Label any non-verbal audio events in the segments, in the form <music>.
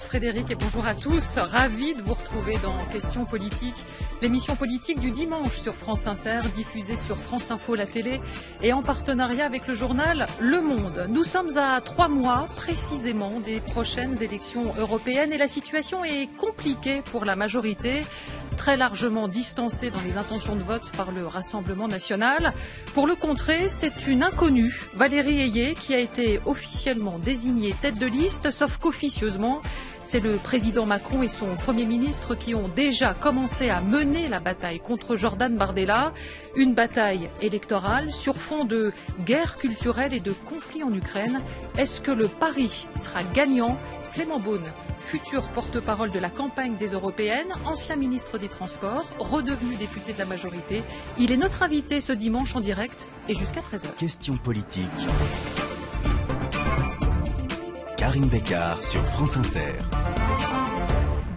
Frédéric et bonjour à tous. Ravi de vous retrouver dans Questions politiques, l'émission politique du dimanche sur France Inter, diffusée sur France Info la télé et en partenariat avec le journal Le Monde. Nous sommes à trois mois précisément des prochaines élections européennes et la situation est compliquée pour la majorité très largement distancé dans les intentions de vote par le Rassemblement national. Pour le contrer, c'est une inconnue, Valérie Ayé, qui a été officiellement désignée tête de liste, sauf qu'officieusement, c'est le président Macron et son Premier ministre qui ont déjà commencé à mener la bataille contre Jordan Bardella, une bataille électorale sur fond de guerre culturelle et de conflit en Ukraine. Est-ce que le pari sera gagnant Clément Beaune futur porte-parole de la campagne des Européennes, ancien ministre des Transports, redevenu député de la majorité. Il est notre invité ce dimanche en direct et jusqu'à 13h. Question politique. Karine Bécard sur France Inter.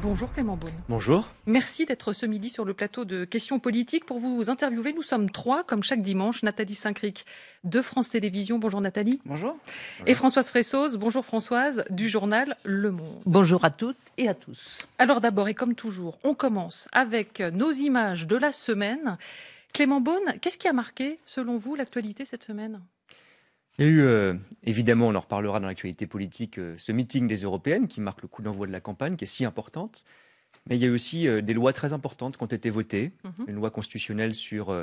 Bonjour Clément Beaune. Bonjour. Merci d'être ce midi sur le plateau de Questions politiques. Pour vous interviewer, nous sommes trois, comme chaque dimanche. Nathalie Saint-Cric de France Télévisions. Bonjour Nathalie. Bonjour. Et Françoise Fressoz. Bonjour Françoise, du journal Le Monde. Bonjour à toutes et à tous. Alors d'abord, et comme toujours, on commence avec nos images de la semaine. Clément Beaune, qu'est-ce qui a marqué, selon vous, l'actualité cette semaine il y a eu, euh, évidemment, on en reparlera dans l'actualité politique, euh, ce meeting des Européennes qui marque le coup d'envoi de la campagne, qui est si importante. Mais il y a eu aussi euh, des lois très importantes qui ont été votées. Mhm. Une loi constitutionnelle sur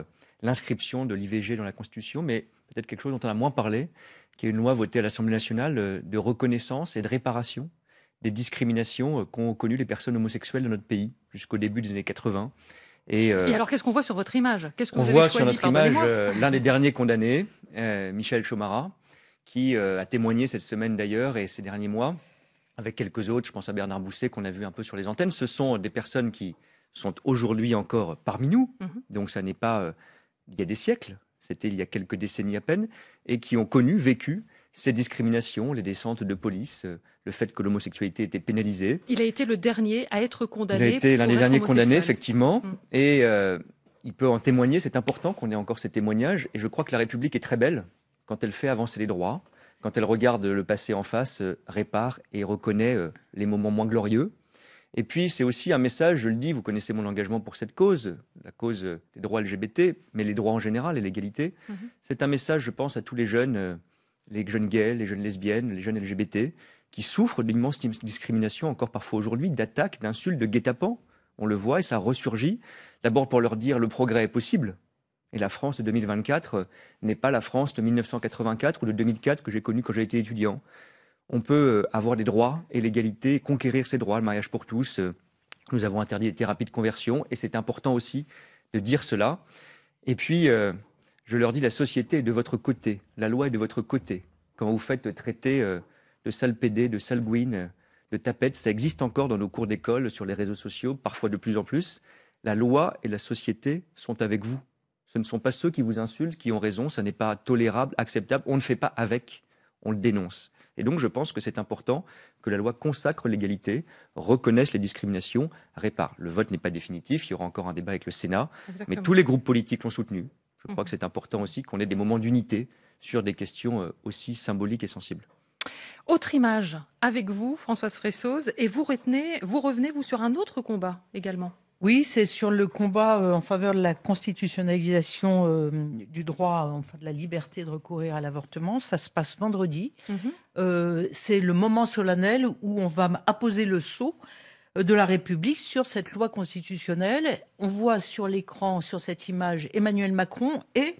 l'inscription de l'IVG dans la Constitution, mais peut-être quelque chose dont on a moins parlé, qui est une loi votée à l'Assemblée nationale de reconnaissance et de réparation des discriminations qu'ont connues les personnes homosexuelles dans notre pays jusqu'au début des années 80. Euh, et, alors, qu'est-ce qu'on voit sur votre image Qu'est-ce qu'on voit sur notre image euh, l'un des derniers condamnés, euh, Michel Chomara, qui a témoigné cette semaine d'ailleurs et ces derniers mois, avec quelques autres, je pense à Bernard Bousset qu'on a vu un peu sur les antennes. Ce sont des personnes qui sont aujourd'hui encore parmi nous, mhm. donc ça n'est pas il y a des siècles, c'était il y a quelques décennies à peine, et qui ont connu, vécu ces discriminations, les descentes de police, euh, le fait que l'homosexualité était pénalisée. Il a été le dernier à être condamné. Il a été l'un des derniers condamnés, effectivement. Mm. Et euh, il peut en témoigner. C'est important qu'on ait encore ces témoignages. Et je crois que la République est très belle quand elle fait avancer les droits, quand elle regarde le passé en face, euh, répare et reconnaît les moments moins glorieux. Et puis, c'est aussi un message, je le dis, vous connaissez mon engagement pour cette cause, la cause des droits LGBT, mais les droits en général et l'égalité. Mm-hmm. C'est un message, je pense, à tous les jeunes les jeunes gays, les jeunes lesbiennes, les jeunes LGBT, qui souffrent de discriminations, discrimination encore parfois aujourd'hui, d'attaques, d'insultes, de guet-apens. On le voit et ça ressurgit. D'abord pour leur dire le progrès est possible. Et la France de 2024 euh, n'est pas la France de 1984 ou de 2004 que j'ai connue quand j'ai été étudiant. On peut euh, avoir des droits et l'égalité, conquérir ces droits, le mariage pour tous. Euh. Nous avons interdit les thérapies de conversion et c'est important aussi de dire cela. Et puis, je leur dis la société est de votre côté, la loi est de votre côté. Quand vous faites traiter euh, de sale de sale Gouine, euh, de tapette, ça existe encore dans nos cours d'école, sur les réseaux sociaux, parfois de plus en plus. La loi et la société sont avec vous. Ce ne sont pas ceux qui vous insultent qui ont raison, ça n'est pas tolérable, acceptable, on ne fait pas avec, on le dénonce. Et donc je pense que c'est important que la loi consacre l'égalité, reconnaisse les discriminations, répare. Le vote n'est pas définitif, il y aura encore un débat avec le Sénat, mais tous les groupes politiques l'ont soutenu, je crois que mhm. c'est important aussi qu'on ait des moments d'unité sur des questions euh, aussi symboliques et sensibles. Autre image avec vous, Françoise Fressoz, et vous, retenez, vous revenez vous sur un autre combat également. Oui, c'est sur le combat euh, en faveur de la constitutionnalisation euh, du droit, enfin de la liberté de recourir à l'avortement. Ça se passe vendredi. Mhm. c'est le moment solennel où on va apposer le sceau de la République sur cette loi constitutionnelle. On voit sur l'écran, sur cette image, Emmanuel Macron et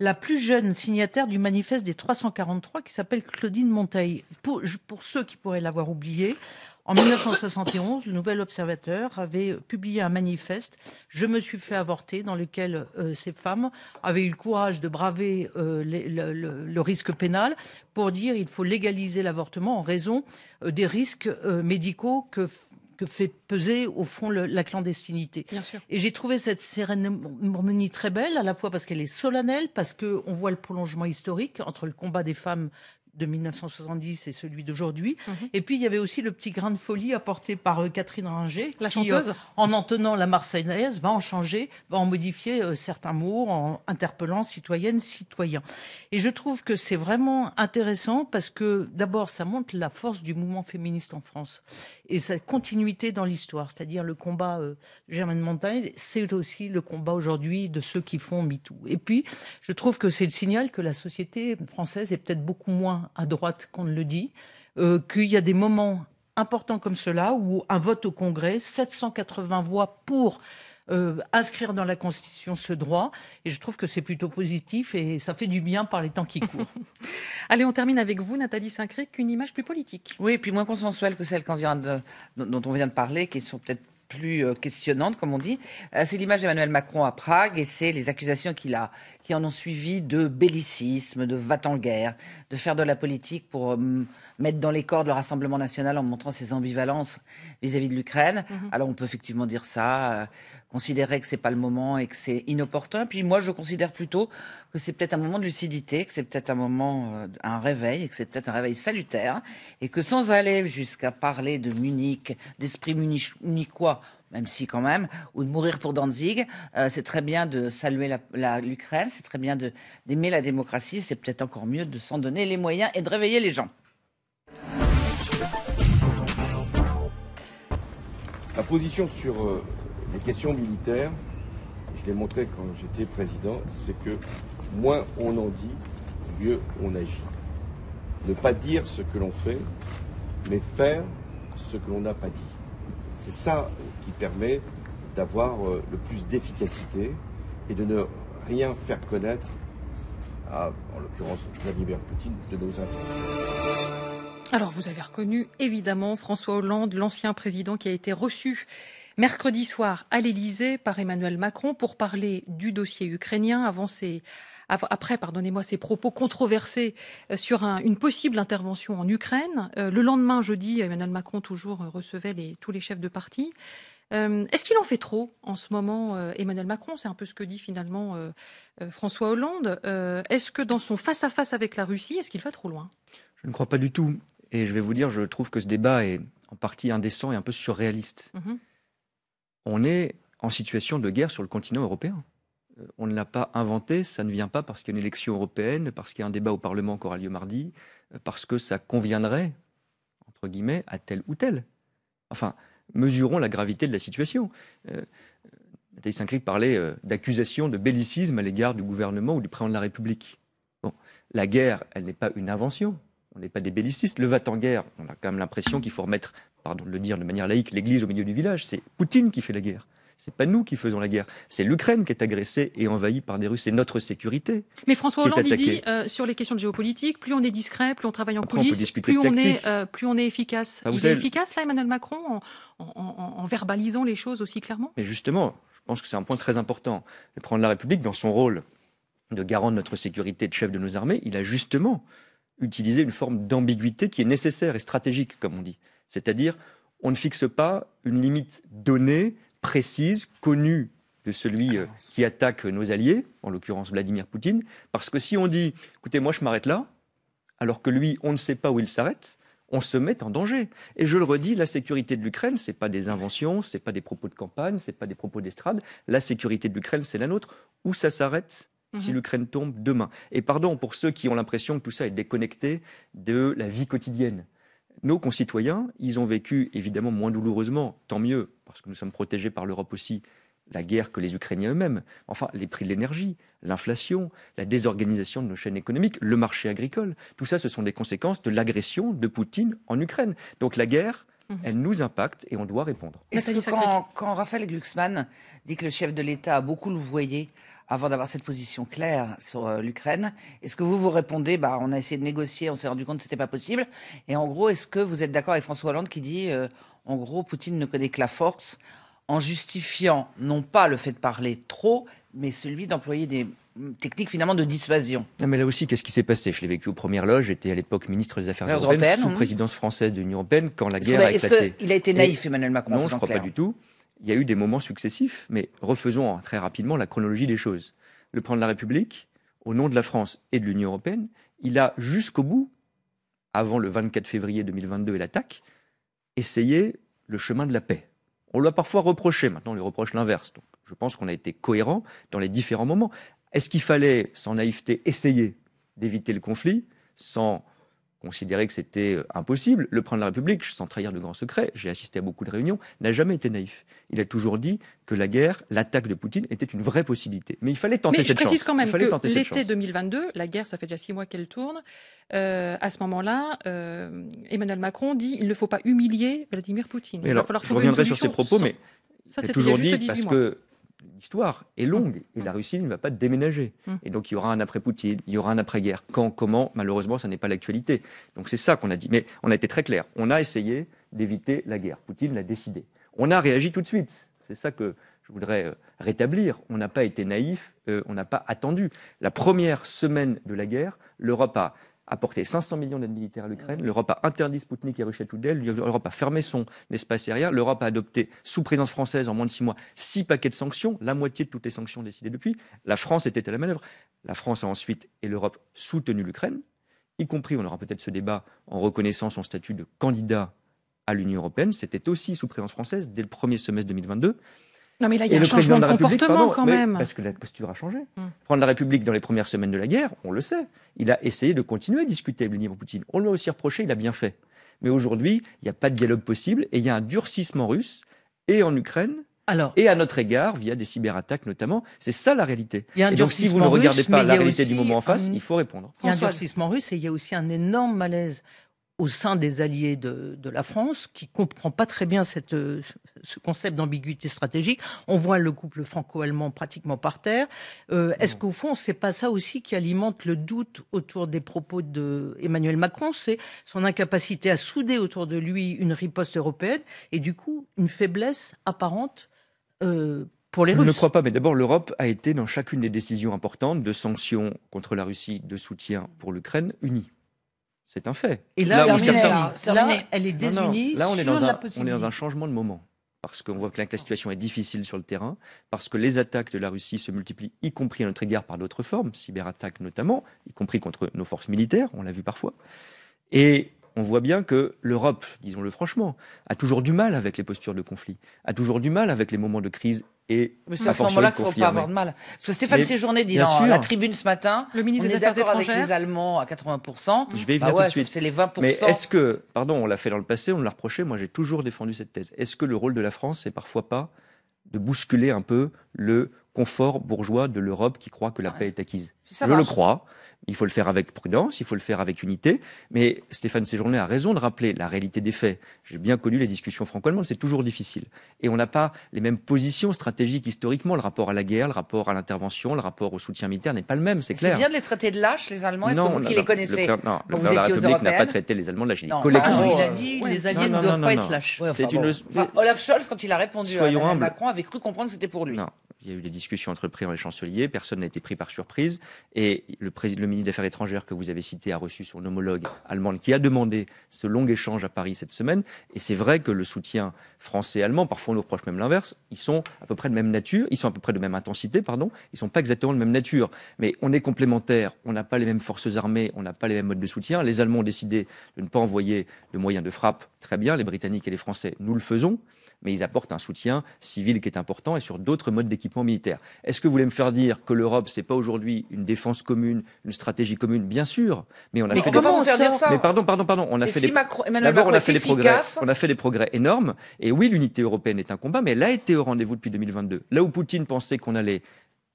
la plus jeune signataire du manifeste des 343 qui s'appelle Claudine Monteil. Pour, ceux qui pourraient l'avoir oublié, en 1971, le Nouvel Observateur avait publié un manifeste, Je me suis fait avorter, dans lequel euh, ces femmes avaient eu le courage de braver euh, le, risque pénal pour dire il faut légaliser l'avortement en raison euh, des risques médicaux que que fait peser au fond la clandestinité. Et j'ai trouvé cette cérémonie très belle, à la fois parce qu'elle est solennelle, parce qu'on voit le prolongement historique entre le combat des femmes de 1970 et celui d'aujourd'hui. Mhm. Et puis il y avait aussi le petit grain de folie apporté par euh, Catherine Ringer, la chanteuse, euh, en en tenant la Marseillaise, va en changer, va en modifier euh, certains mots en interpellant citoyennes, citoyens. Et je trouve que c'est vraiment intéressant parce que d'abord ça montre la force du mouvement féministe en France et sa continuité dans l'histoire, c'est-à-dire le combat Germaine Montaigne, c'est aussi le combat aujourd'hui de ceux qui font MeToo. Et puis je trouve que c'est le signal que la société française est peut-être beaucoup moins à droite qu'on ne le dit, euh, qu'il y a des moments importants comme cela où un vote au Congrès, 780 voix pour euh, inscrire dans la Constitution ce droit. Et je trouve que c'est plutôt positif et ça fait du bien par les temps qui courent. <laughs> Allez, on termine avec vous, Nathalie saint qu'une image plus politique. Oui, et puis moins consensuelle que celle dont on vient de parler, qui sont peut-être plus euh, questionnante, comme on dit. Euh, c'est l'image d'Emmanuel Macron à Prague et c'est les accusations qu'il a, qui en ont suivi de bellicisme, de va-t-en-guerre, de faire de la politique pour euh, mettre dans les cordes le Rassemblement national en montrant ses ambivalences vis-à-vis de l'Ukraine. Mhm. Alors on peut effectivement dire ça considérer que c'est pas le moment et que c'est inopportun. Puis moi, je considère plutôt que c'est peut-être un moment de lucidité, que c'est peut-être un moment, euh, un réveil, et que c'est peut-être un réveil salutaire, et que sans aller jusqu'à parler de Munich, d'esprit munichois, même si quand même, ou de mourir pour Danzig, euh, c'est très bien de saluer l'Ukraine, la, c'est très bien d'aimer la démocratie, c'est peut-être encore mieux de s'en donner les moyens et de réveiller les gens. La position sur euh, les questions militaires, je l'ai montré quand j'étais président, c'est que moins on en dit, mieux on agit. Ne pas dire ce que l'on fait, mais faire ce que l'on n'a pas dit. C'est ça qui permet d'avoir euh, le plus d'efficacité et de ne rien faire connaître à, en l'occurrence, Vladimir Poutine de nos intentions. Alors, vous avez reconnu, évidemment, François Hollande, l'ancien président qui a été reçu mercredi soir à l'Elysée par Emmanuel Macron pour parler du dossier ukrainien après, pardonnez-moi, ses propos controversés euh, sur une possible intervention en Ukraine. Euh, le lendemain, jeudi, Emmanuel Macron toujours euh, recevait tous les chefs de parti. Est-ce qu'il en fait trop en ce moment, Emmanuel Macron C'est un peu ce que dit finalement François Hollande. Est-ce que dans son face-à-face avec la Russie, est-ce qu'il va trop loin Je ne crois pas du tout. Et je vais vous dire, je trouve que ce débat est en partie indécent et un peu surréaliste. Mm-hmm on est en situation de guerre sur le continent européen. Euh, on ne l'a pas inventé, ça ne vient pas parce qu'il y a une élection européenne, parce qu'il y a un débat au Parlement qui aura lieu mardi, euh, parce que ça conviendrait, entre guillemets, à tel ou tel. Enfin, mesurons la gravité de la situation. Euh, Nathalie saint parlait d'accusation d'accusations de bellicisme à l'égard du gouvernement ou du président de la République. Bon, la guerre, elle n'est pas une invention. On n'est pas des bellicistes. Le va-t-en-guerre, on a quand même l'impression qu'il faut remettre pardon de le dire de manière laïque, l'Église au milieu du village. C'est Poutine qui fait la guerre. C'est pas nous qui faisons la guerre, c'est l'Ukraine qui est agressée et envahie par des Russes, c'est notre sécurité. Mais François Hollande dit euh, sur les questions de géopolitique, plus on est discret, plus on travaille en coulisses, plus, on est, euh, plus on est efficace. Ah, vous il est efficace là Emmanuel Macron en, verbalisant les choses aussi clairement Mais justement, je pense que c'est un point très important. Le prendre la République dans son rôle de garant de notre sécurité, de chef de nos armées, il a justement utilisé une forme d'ambiguïté qui est nécessaire et stratégique, comme on dit. C'est-à-dire, on ne fixe pas une limite donnée, précise, connue de celui euh, qui attaque nos alliés, en l'occurrence Vladimir Poutine, parce que si on dit, écoutez, moi je m'arrête là, alors que lui, on ne sait pas où il s'arrête, on se met en danger. Et je le redis, la sécurité de l'Ukraine, ce n'est pas des inventions, ce n'est pas des propos de campagne, ce n'est pas des propos d'estrade. La sécurité de l'Ukraine, c'est la nôtre. Où ça s'arrête si mhm. l'Ukraine tombe demain Et pardon pour ceux qui ont l'impression que tout ça est déconnecté de la vie quotidienne nos concitoyens, ils ont vécu évidemment moins douloureusement, tant mieux, parce que nous sommes protégés par l'Europe aussi, la guerre que les Ukrainiens eux-mêmes. Enfin, les prix de l'énergie, l'inflation, la désorganisation de nos chaînes économiques, le marché agricole, tout ça, ce sont des conséquences de l'agression de Poutine en Ukraine. Donc la guerre, mhm. elle nous impacte et on doit répondre. Est-ce que quand, quand Raphaël Glucksmann dit que le chef de l'État a beaucoup louvoyé avant d'avoir cette position claire sur euh, l'Ukraine. Est-ce que vous vous répondez, bah, on a essayé de négocier, on s'est rendu compte que ce n'était pas possible. Et en gros, est-ce que vous êtes d'accord avec François Hollande qui dit, euh, en gros, Poutine ne connaît que la force, en justifiant non pas le fait de parler trop, mais celui d'employer des mm, techniques finalement de dissuasion. Non, mais là aussi, qu'est-ce qui s'est passé Je l'ai vécu aux premières loges, j'étais à l'époque ministre des Affaires européennes, sous hein. présidence française de l'Union européenne quand la guerre a éclaté. Est-ce il a été naïf, Emmanuel Macron. Non, je ne crois pas du tout il y a eu des moments successifs, mais refaisons très rapidement la chronologie des choses. Le président de la République, au nom de la France et de l'Union européenne, il a jusqu'au bout, avant le 24 février 2022 et l'attaque, essayé le chemin de la paix. On l'a parfois reproché, maintenant on lui reproche l'inverse. Donc je pense qu'on a été cohérent dans les différents moments. Est-ce qu'il fallait, sans naïveté, essayer d'éviter le conflit, sans considéré que c'était euh, impossible. Le président de la République, sans trahir de grands secrets, j'ai assisté à beaucoup de réunions, n'a jamais été naïf. Il a toujours dit que la guerre, l'attaque de Poutine était une vraie possibilité. Mais il fallait tenter cette chance. Je précise quand même que l'été 2022, la guerre, ça fait déjà six mois qu'elle tourne. Euh, à ce moment-là, euh, Emmanuel Macron dit il ne faut pas humilier Vladimir Poutine. Il va falloir je reviendrai sur ses propos, mais ça, c'est toujours dit parce que l'histoire est mmh. longue et la mmh. Russie ne va pas déménager. Mmh. Et donc il y aura un après Poutine, il y aura un après guerre. Quand, comment, malheureusement, ça n'est pas l'actualité. Donc c'est ça qu'on a dit. Mais on a été très clair. On a essayé d'éviter la guerre. Poutine l'a décidé. On a réagi tout de suite. C'est ça que je voudrais euh, rétablir. On n'a pas été naïf, euh, on n'a pas attendu. La première semaine de la guerre, l'Europe a porté 500 millions d'aides militaires à l'Ukraine, ah l'Europe a interdit Spoutnik et tout l'Europe a fermé son espace aérien, l'Europe a adopté, sous présidence française, en moins de six mois, six paquets de sanctions, la moitié de toutes les sanctions décidées depuis. La France était à la manœuvre. La France a ensuite, et l'Europe, soutenu l'Ukraine, y compris, on aura peut-être ce débat, en reconnaissant son statut de candidat à l'Union européenne. C'était aussi sous présidence française, dès le premier semestre 2022. Non, mais là, il y a un changement de, comportement quand même. Parce que la posture a changé. Hum. Prendre la République, dans les premières semaines de la guerre, on le sait, il a essayé de continuer à discuter avec Vladimir Poutine. On lui aussi reproché, il a bien fait. Mais aujourd'hui, il n'y a pas de dialogue possible et il y a un durcissement russe et en Ukraine alors, et à notre égard, via des cyberattaques notamment. C'est ça la réalité. Et donc, si vous ne regardez pas la réalité du moment en face, il faut répondre. Il y a un durcissement russe et il y a aussi un énorme malaise au sein des alliés de, la France, qui ne comprend pas très bien euh, ce concept d'ambiguïté stratégique. On voit le couple franco-allemand pratiquement par terre. Euh, est-ce qu'au fond, c'est pas ça aussi qui alimente le doute autour des propos de Macron C'est son incapacité à souder autour de lui une riposte européenne et du coup une faiblesse apparente. Euh, pour les Russes. Je ne crois pas, mais d'abord l'Europe a été dans chacune des décisions importantes de sanctions contre la Russie, de soutien pour l'Ukraine, unie. C'est un fait. Et là, elle est désunie. Là, on est, dans un, on est dans un changement de moment. Parce qu'on voit que la situation est difficile sur le terrain, parce que les attaques de la Russie se multiplient, y compris à notre égard par d'autres formes, cyberattaques notamment, y compris contre nos forces militaires, on l'a vu parfois. Et on voit bien que l'Europe, disons-le franchement, a toujours du mal avec les postures de conflit, a toujours du mal avec les moments de crise et c'est à ce moment-là qu'il ne faut pas avoir de mal. Parce que Stéphane Séjourné dit dans la tribune ce matin, le ministre des est d'accord avec Allemands à 80%. Je vais y bah suite. C'est les 20%. Mais est-ce que, pardon, on l'a fait dans le passé, on l'a reproché, moi j'ai toujours défendu cette thèse. Est-ce que le rôle de la France, c'est parfois pas de bousculer un peu le confort bourgeois de l'Europe qui croit que la ah paix est acquise Je le crois. Il faut le faire avec prudence, il faut le faire avec unité. Mais Stéphane Séjourné a raison de rappeler la réalité des faits. J'ai bien connu les discussions franco-allemandes, c'est toujours difficile. Et on n'a pas les mêmes positions stratégiques historiquement. Le rapport à la guerre, le rapport à l'intervention, le rapport au soutien militaire n'est pas le même, c'est clair. C'est bien de les traiter de lâches, les Allemands. Est-ce que vous qui les connaissez le, Non, le président de la n'a pas traité les Allemands de lâches. Il il a dit les Alliés ne doivent pas être lâches. une... Olaf Scholz, quand il a répondu à Macron, avait cru comprendre que c'était pour lui. Non, il y a eu des discussions entre le président et chancelier. Personne n'a été pris par surprise. Et le, président le ministre des Affaires étrangères que vous avez cité a reçu son homologue allemand qui a demandé ce long échange à Paris cette semaine. Et c'est vrai que le soutien français allemand, parfois on nous reproche même l'inverse, ils sont à peu près de même nature, ils sont à peu près de même intensité, pardon, ils sont pas exactement de même nature. Mais on est complémentaires, on n'a pas les mêmes forces armées, on n'a pas les mêmes modes de soutien. Les Allemands ont décidé de ne pas envoyer de moyens de frappe, très bien, les Britanniques et les Français, nous le faisons mais ils apportent un soutien civil qui est important et sur d'autres modes d'équipement militaire. Est-ce que vous voulez me faire dire que l'Europe, n'est pas aujourd'hui une défense commune, une stratégie commune Bien sûr, mais on a fait des... Mais pardon, a Macron... progrès, on a fait des progrès énormes. Et oui, l'unité européenne est un combat, mais elle a été au rendez-vous depuis 2022. Là où Poutine pensait qu'on allait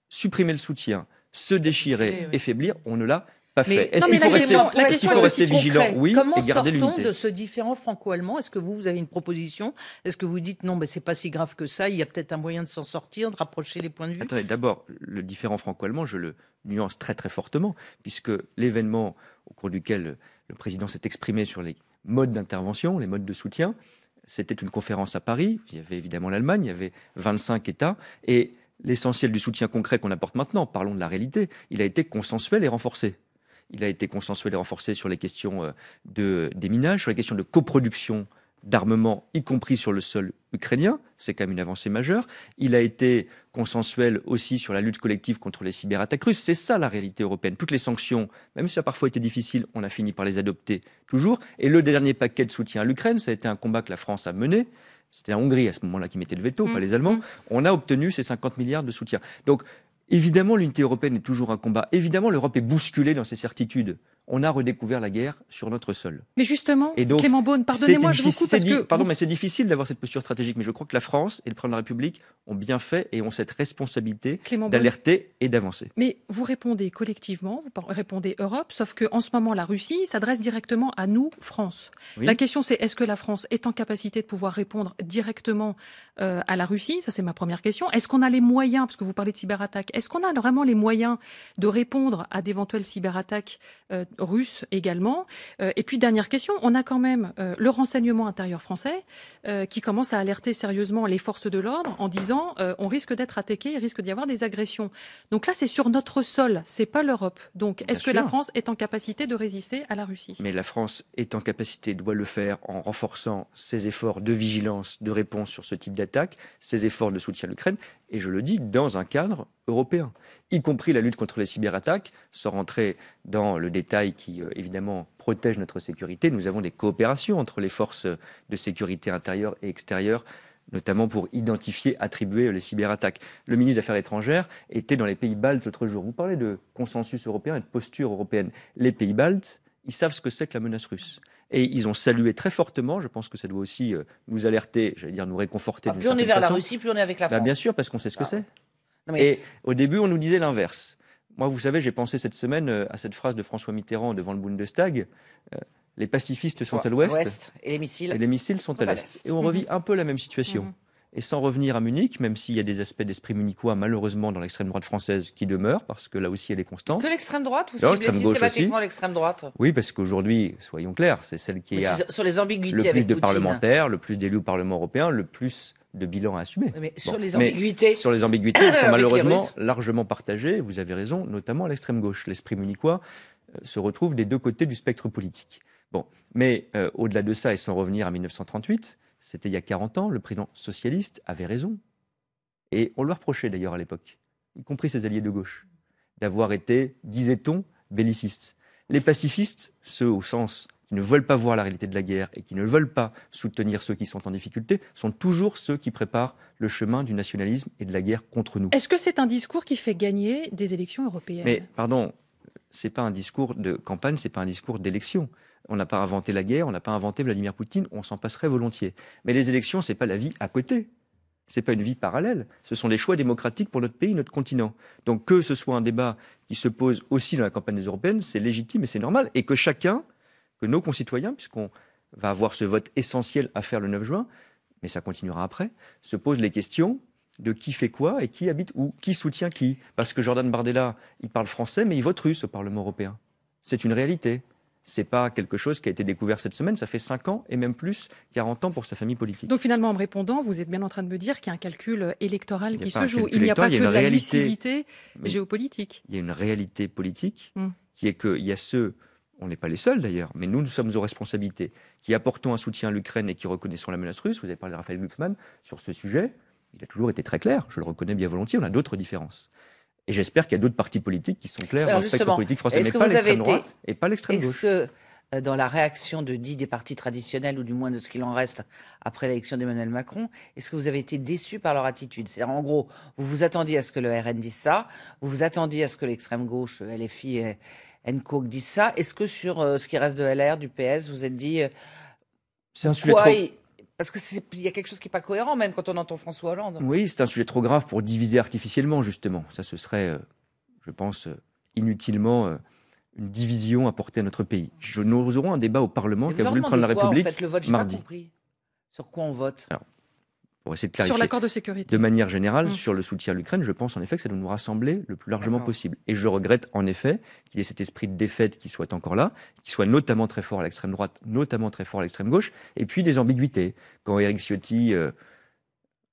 supprimer le soutien, se déchirer et faiblir, on ne l'a est-ce question, Oui, Comment sortons garder de ce différent franco-allemand Est-ce que vous, vous, avez une proposition Est-ce que vous dites non, mais c'est pas si grave que ça, il y a peut-être un moyen de s'en sortir, de rapprocher les points de vue Attendez, d'abord, le différent franco-allemand, je le nuance très très fortement, puisque l'événement au cours duquel le président s'est exprimé sur les modes d'intervention, les modes de soutien, c'était une conférence à Paris, il y avait évidemment l'Allemagne, il y avait 25 États, et l'essentiel du soutien concret qu'on apporte maintenant, parlons de la réalité, il a été consensuel et renforcé. Il a été consensuel et renforcé sur les questions euh, de, des sur les questions de coproduction d'armement, y compris sur le sol ukrainien. C'est quand même une avancée majeure. Il a été consensuel aussi sur la lutte collective contre les cyberattaques russes. C'est ça la réalité européenne. Toutes les sanctions, même si ça a parfois été difficile, on a fini par les adopter toujours. Et le dernier paquet de soutien à l'Ukraine, ça a été un combat que la France a mené. C'était la Hongrie à ce moment-là qui mettait le veto, pas mmh, les Allemands. Mmh. On a obtenu ces 50 milliards de soutien. Donc Évidemment, l'unité européenne est toujours un combat. Évidemment, l'Europe est bousculée dans ses certitudes on a redécouvert la guerre sur notre sol. Mais justement, Clément Beaune, pardonnez-moi, je vous coupe parce que... Pardon, mais c'est difficile d'avoir cette posture stratégique, mais je crois que la France et le président de la République ont bien fait et ont cette responsabilité d'alerter et d'avancer. Mais vous répondez collectivement, vous répondez Europe, sauf qu'en ce moment, la Russie s'adresse directement à nous, France. La question, c'est est-ce que la France est en capacité de pouvoir répondre directement euh, à la Russie Ça, c'est ma première question. Est-ce qu'on a les moyens, parce que vous parlez de cyberattaque, est-ce qu'on a vraiment les moyens de répondre à d'éventuelles cyberattaques euh, russe également. Euh, et puis, dernière question, on a quand même euh, le renseignement intérieur français euh, qui commence à alerter sérieusement les forces de l'ordre en disant on risque d'être attaqué, il risque d'y avoir des agressions. Donc là, c'est sur notre sol, c'est pas l'Europe. Donc, est-ce que la France est en capacité de résister à la Russie Mais la France est en capacité, doit le faire en renforçant ses efforts de vigilance, de réponse sur ce type d'attaque, ses efforts de soutien à l'Ukraine et je le dis, dans un cadre européen, y compris la lutte contre les cyberattaques. Sans rentrer dans le détail qui, euh, évidemment, protège notre sécurité, nous avons des coopérations entre les forces de sécurité intérieure et extérieure notamment pour identifier, attribuer les cyberattaques. Le ministre des Affaires étrangères était dans les pays baltes l'autre jour. Vous parlez de consensus européen et de posture européenne. Les pays baltes, ils savent ce que c'est que la menace russe et ils ont salué très fortement. Je pense que ça doit aussi euh, nous alerter, j'allais dire nous réconforter. Ah, plus on est vers la Russie, plus on est avec la bah, France. bien sûr, parce qu'on sait ce que ah c'est. Et au début, on nous disait l'inverse. Moi, vous savez, j'ai pensé cette semaine euh, à cette phrase de François Mitterrand devant le Bundestag. Euh, les pacifistes sont à l'ouest et les missiles, et les missiles sont à l'est. Et on revit mhm. un peu la même situation. Mhm. Et sans revenir à Munich, même s'il y a des aspects d'esprit munichois, malheureusement, dans l'extrême droite française qui demeurent, parce que là aussi, elle est constante. Que l'extrême droite Vous ciblez systématiquement l'extrême droite Oui, parce qu'aujourd'hui, soyons clairs, c'est celle qui a sur les ambiguïtés le plus de parlementaires, le plus d'élus au Parlement européen, le plus de bilan à assumer. Mais sur les ambiguïtés. sur les ambiguïtés, elles sont <coughs> malheureusement largement partagées, vous avez raison, notamment à l'extrême gauche. L'esprit munichois euh, se retrouve des deux côtés du spectre politique. Bon. Mais euh, au-delà de ça, et sans revenir à 1938, c'était il y a 40 ans, le président socialiste avait raison. Et on le reprochait d'ailleurs à l'époque, y compris ses alliés de gauche, d'avoir été, disait-on, bellicistes. Les pacifistes, ceux au sens qui ne veulent pas voir la réalité de la guerre et qui ne veulent pas soutenir ceux qui sont en difficulté, sont toujours ceux qui préparent le chemin du nationalisme et de la guerre contre nous. Est-ce que c'est un discours qui fait gagner des élections européennes Mais pardon, n'est pas un discours de campagne, ce n'est pas un discours d'élection. On n'a pas inventé la guerre, on n'a pas inventé Vladimir Poutine, on s'en passerait volontiers. Mais les élections, c'est pas la vie à côté. C'est pas une vie parallèle. Ce sont des choix démocratiques pour notre pays, notre continent. Donc que ce soit un débat qui se pose aussi dans la campagne des européennes, c'est légitime et c'est normal. Et que chacun, que nos concitoyens, puisqu'on va avoir ce vote essentiel à faire le 9 juin, mais ça continuera après, se posent les questions de qui fait quoi et qui habite où, qui soutient qui. Parce que Jordan Bardella, il parle français, mais il vote russe au Parlement européen. C'est une réalité c'est pas quelque chose qui a été découvert cette semaine, ça fait 5 ans et même plus, 40 ans pour sa famille politique. Donc finalement, en me répondant, vous êtes bien en train de me dire qu'il y a un calcul euh, électoral qui se joue. Il n'y a pas que la lucidité géopolitique. Il y a une réalité politique hum. qui est qu'il y a ceux, on n'est pas les seuls d'ailleurs, mais nous, nous sommes aux responsabilités, qui apportons un soutien à l'Ukraine et qui reconnaissons la menace russe. Vous avez parlé de Raphaël Glucksmann sur ce sujet. Il a toujours été très clair, je le reconnais bien volontiers, on a d'autres différences. Et j'espère qu'il y a d'autres partis politiques qui sont clairs dans le spectre politique français, mais pas l'extrême droite et pas l'extrême gauche. Que euh, dans la réaction de dix des partis traditionnels, ou du moins de ce qu'il en reste après l'élection d'Emmanuel Macron, est-ce que vous avez été déçu par leur attitude C'est-à-dire, en gros, vous vous attendiez à ce que le RN dise ça, vous vous attendiez à ce que l'extrême gauche, euh, LFI et NCO, disent ça. Est-ce que sur euh, ce qui reste de LR, du PS, vous êtes dit. c'est un sujet trop... Parce qu'il y a quelque chose qui n'est pas cohérent, même quand on entend François Hollande. Oui, c'est un sujet trop grave pour diviser artificiellement, justement. Ça, ce serait, euh, je pense, euh, inutilement euh, une division apportée à notre pays. nous aurons un débat au Parlement qui a voulu prendre la République. en fait, le vote, mardi. compris. Sur quoi on vote de Sur l'accord de sécurité. De manière générale, mmh. sur le soutien à l'Ukraine, je pense en effet que ça doit nous rassembler le plus largement possible. Et je regrette en effet qu'il y ait cet esprit de défaite qui soit encore là, qui soit notamment très fort à l'extrême droite, notamment très fort à l'extrême gauche, et puis des ambiguïtés. Quand Eric Ciotti, euh,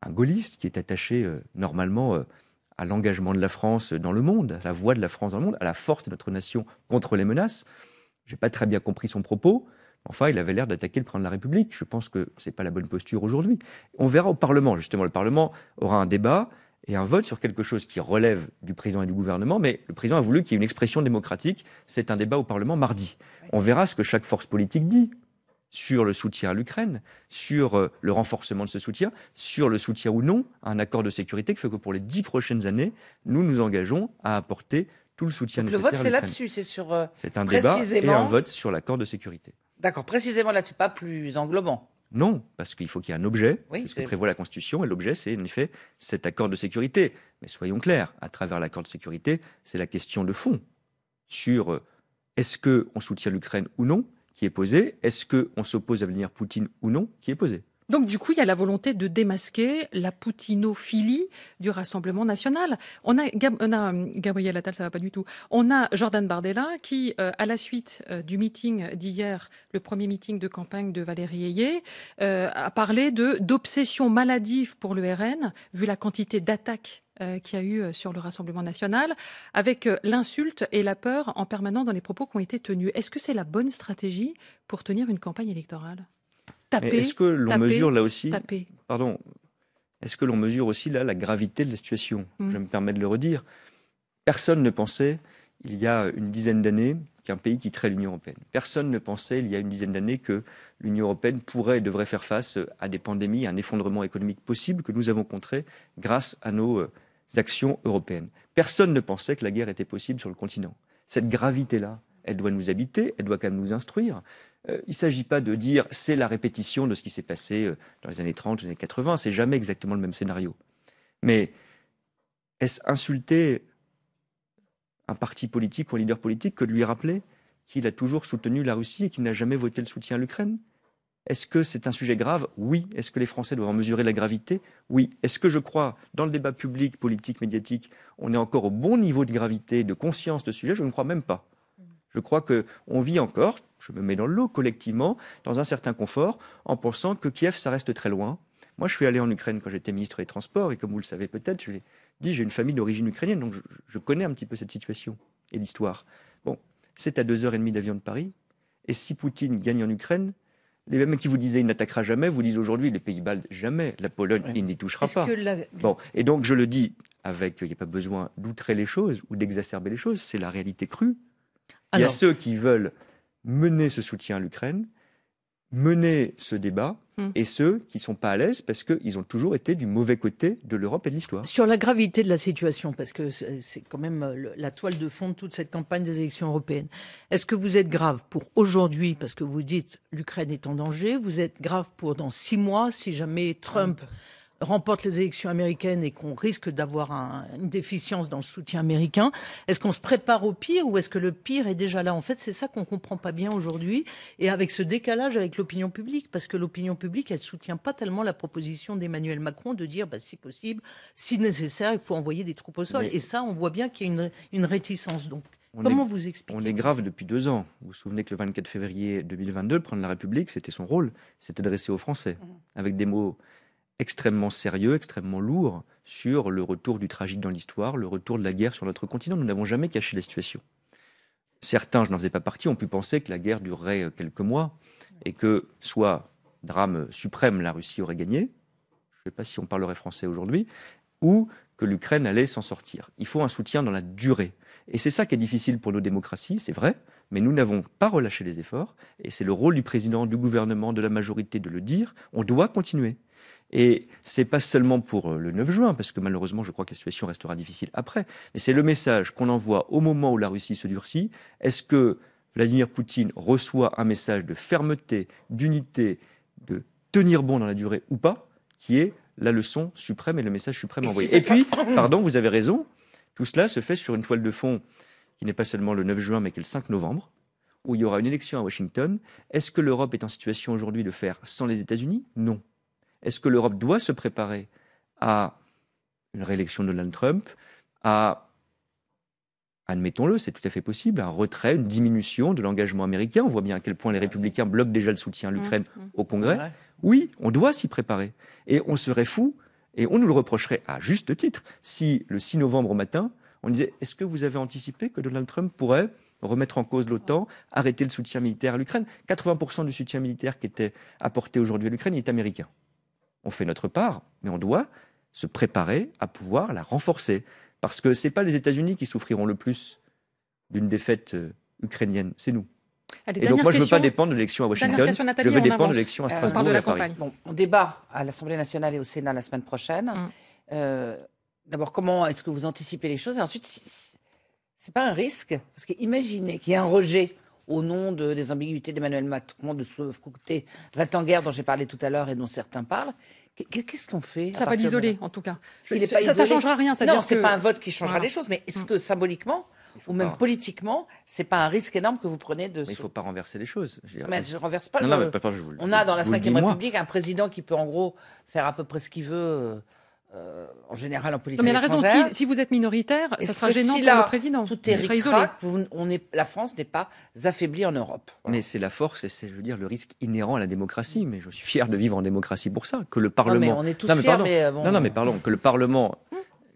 un gaulliste qui est attaché euh, normalement euh, à l'engagement de la France dans le monde, à la voix de la France dans le monde, à la force de notre nation contre les menaces, j'ai pas très bien compris son propos. Enfin, il avait l'air d'attaquer le président de la République. Je pense que ce n'est pas la bonne posture aujourd'hui. On verra au Parlement, justement. Le Parlement aura un débat et un vote sur quelque chose qui relève du président et du gouvernement, mais le président a voulu qu'il y ait une expression démocratique. C'est un débat au Parlement mardi. On verra ce que chaque force politique dit sur le soutien à l'Ukraine, sur euh, le renforcement de ce soutien, sur le soutien ou non à un accord de sécurité qui fait que pour les dix prochaines années, nous nous engageons à apporter tout le soutien nécessaire. Le vote, c'est là-dessus, c'est sur. Euh, c'est un débat et un vote sur l'accord de sécurité. D'accord, précisément là-dessus, pas plus englobant. Non, parce qu'il faut qu'il y ait un objet. c'est ce que prévoit la Constitution. Et l'objet, c'est en effet cet accord de sécurité. Mais soyons clairs, à travers l'accord de sécurité, c'est la question de fond sur euh, est-ce qu'on soutient l'Ukraine ou non qui est posée, est-ce qu'on s'oppose à venir Poutine ou non qui est posée. Donc du coup, il y a la volonté de démasquer la poutinophilie du Rassemblement national. On a, euh, Gabriel Attal, ça va pas du tout. On a Jordan Bardella qui, euh, à la suite euh, du meeting d'hier, le premier meeting de campagne de Valérie Ayé, a parlé de d'obsession maladive pour le RN, vu la quantité d'attaques qu'il y a eu sur le Rassemblement national, avec l'insulte et la peur en permanent dans les propos qui ont été tenus. Est-ce que c'est la bonne stratégie pour tenir une campagne électorale est-ce que l'on mesure là aussi Pardon. Est-ce que l'on mesure aussi là la gravité de la situation hmm. Je me permets de le redire. Personne ne pensait il y a une dizaine d'années qu'un pays quitterait l'Union européenne. Personne ne pensait il y a une dizaine d'années que l'Union européenne pourrait et devrait faire face à des pandémies, à un effondrement économique possible que nous avons contré grâce à nos euh, actions européennes. Personne ne pensait que la guerre était possible sur le continent. Cette gravité-là, elle doit nous habiter, elle doit quand même nous instruire. Euh, il ne s'agit pas de dire c'est la répétition de ce qui s'est passé euh, dans les années 30, les années 80, c'est jamais exactement le même scénario. Mais est-ce insulter un parti politique ou un leader politique que de lui rappeler qu'il a toujours soutenu la Russie et qu'il n'a jamais voté le soutien à l'Ukraine Est-ce que c'est un sujet grave Oui. Est-ce que les Français doivent mesurer la gravité Oui. Est-ce que je crois, dans le débat public, politique, médiatique, on est encore au bon niveau de gravité, de conscience de ce sujet Je ne crois même pas. Je crois qu'on vit encore, je me mets dans l'eau collectivement, dans un certain confort, en pensant que Kiev, ça reste très loin. Moi, je suis allé en Ukraine quand j'étais ministre des Transports, et comme vous le savez peut-être, je l'ai dit, j'ai une famille d'origine ukrainienne, donc je, connais un petit peu cette situation et l'histoire. Bon, c'est à deux heures et demie d'avion de Paris, et si Poutine gagne en Ukraine, les mêmes qui vous disaient il n'attaquera jamais vous disent aujourd'hui les Pays-Bas jamais, la Pologne il n'y touchera pas. Bon, et donc je le dis avec, il n'y a pas besoin d'outrer les choses ou d'exacerber les choses, c'est la réalité crue. Ah Il y a ceux qui veulent mener ce soutien à l'Ukraine, mener ce débat, hmm. et ceux qui ne sont pas à l'aise parce qu'ils ont toujours été du mauvais côté de l'Europe et de l'histoire. Sur la gravité de la situation, parce que c'est quand même euh, la toile de fond de toute cette campagne des élections européennes, est-ce que vous êtes grave pour aujourd'hui, parce que vous dites l'Ukraine est en danger, vous êtes grave pour dans six mois, si jamais Trump remporte les élections américaines et qu'on risque d'avoir une déficience dans le soutien américain, est-ce qu'on se prépare au pire ou est-ce que le pire est déjà là En fait, c'est ça qu'on comprend pas bien aujourd'hui et avec ce décalage avec l'opinion publique, parce que l'opinion publique, elle soutient pas tellement la proposition d'Emmanuel Macron de dire, bah, si possible, si nécessaire, il faut envoyer des troupes au sol. Et ça, on voit bien qu'il y a une, réticence. Donc, Comment vous expliquez On est grave depuis deux ans. Vous vous souvenez que le 24 février 2022, le la République, c'était son rôle, s'est adressé aux Français mmh. avec des mots extrêmement sérieux, extrêmement lourd sur le retour du tragique dans l'histoire, le retour de la guerre sur notre continent. Nous n'avons jamais caché la situation. Certains, je n'en faisais pas partie, ont pu penser que la guerre durerait euh, quelques mois et que soit drame suprême, la Russie aurait gagné, je ne sais pas si on parlerait français aujourd'hui, ou que l'Ukraine allait s'en sortir. Il faut un soutien dans la durée. Et c'est ça qui est difficile pour nos démocraties, c'est vrai, mais nous n'avons pas relâché les efforts, et c'est le rôle du président, du gouvernement, de la majorité de le dire, on doit continuer. Et n'est pas seulement pour euh, le 9 juin, parce que malheureusement, je crois que la situation restera difficile après, mais c'est le message qu'on envoie au moment où la Russie se durcit. Est-ce que Vladimir Poutine reçoit un message de fermeté, d'unité, de tenir bon dans la durée ou pas, qui est la leçon suprême et le message suprême envoyé. et puis, <clears throat> pardon, vous avez raison, tout cela se fait sur une toile de fond qui n'est pas seulement le 9 juin, mais qui est le 5 novembre, où il y aura une élection à Washington. Est-ce que l'Europe est en situation aujourd'hui de faire sans les États-Unis Non. Est-ce que l'Europe doit se préparer à une réélection de Donald Trump, à, admettons-le, c'est tout à fait possible, un retrait, une diminution de l'engagement américain On voit bien à quel point les républicains bloquent déjà le soutien à l'Ukraine mmh, mmh. au Congrès. Oui, on doit s'y préparer. Et on serait fou, et on nous le reprocherait à juste titre, si le 6 novembre au matin, on disait, est-ce que vous avez anticipé que Donald Trump pourrait remettre en cause l'OTAN, arrêter le soutien militaire à l'Ukraine. 80% du soutien militaire qui était apporté aujourd'hui à l'Ukraine est américain. On fait notre part, mais on doit se préparer à pouvoir la renforcer. Parce que ce n'est pas les États-Unis qui souffriront le plus d'une défaite euh, ukrainienne, c'est nous. et donc moi, je ne veux pas dépendre de l'élection à Washington, je veux dépendre de l'élection à euh, Strasbourg et à Paris. on débat à l'Assemblée nationale et au Sénat la semaine prochaine. Hum. Euh, d'abord, comment est-ce que vous anticipez les choses Et ensuite, ce n'est pas un risque, parce que qu'il y ait un rejet au nom des ambiguïtés d'Emmanuel Macron, de ce côté guerre dont j'ai parlé tout à l'heure et dont certains parlent. Qu'est-ce qu'on fait Ça va l'isoler, en tout cas. ça, ne changera rien. non, ce n'est pas un vote qui changera les choses, mais est-ce mm. que symboliquement, ou même politiquement, ce n'est pas un risque énorme que vous prenez de. Mais il ne faut pas renverser les choses. Je mais je renverse pas. On a dans la Ve République un président qui peut en gros faire à peu près ce qu'il veut euh, euh, en général en politique. Non, mais la raison, si, vous êtes minoritaire, ça sera gênant pour le président. Tout est isolé. on est, la France n'est pas affaiblie en Europe. Mais c'est la force et c'est, je veux dire, le risque inhérent à la démocratie. Mais je suis fier de vivre en démocratie pour ça. Que le Parlement. Non, mais on est tous non, mais fiers, euh, Non, non, mais pardon, que le Parlement.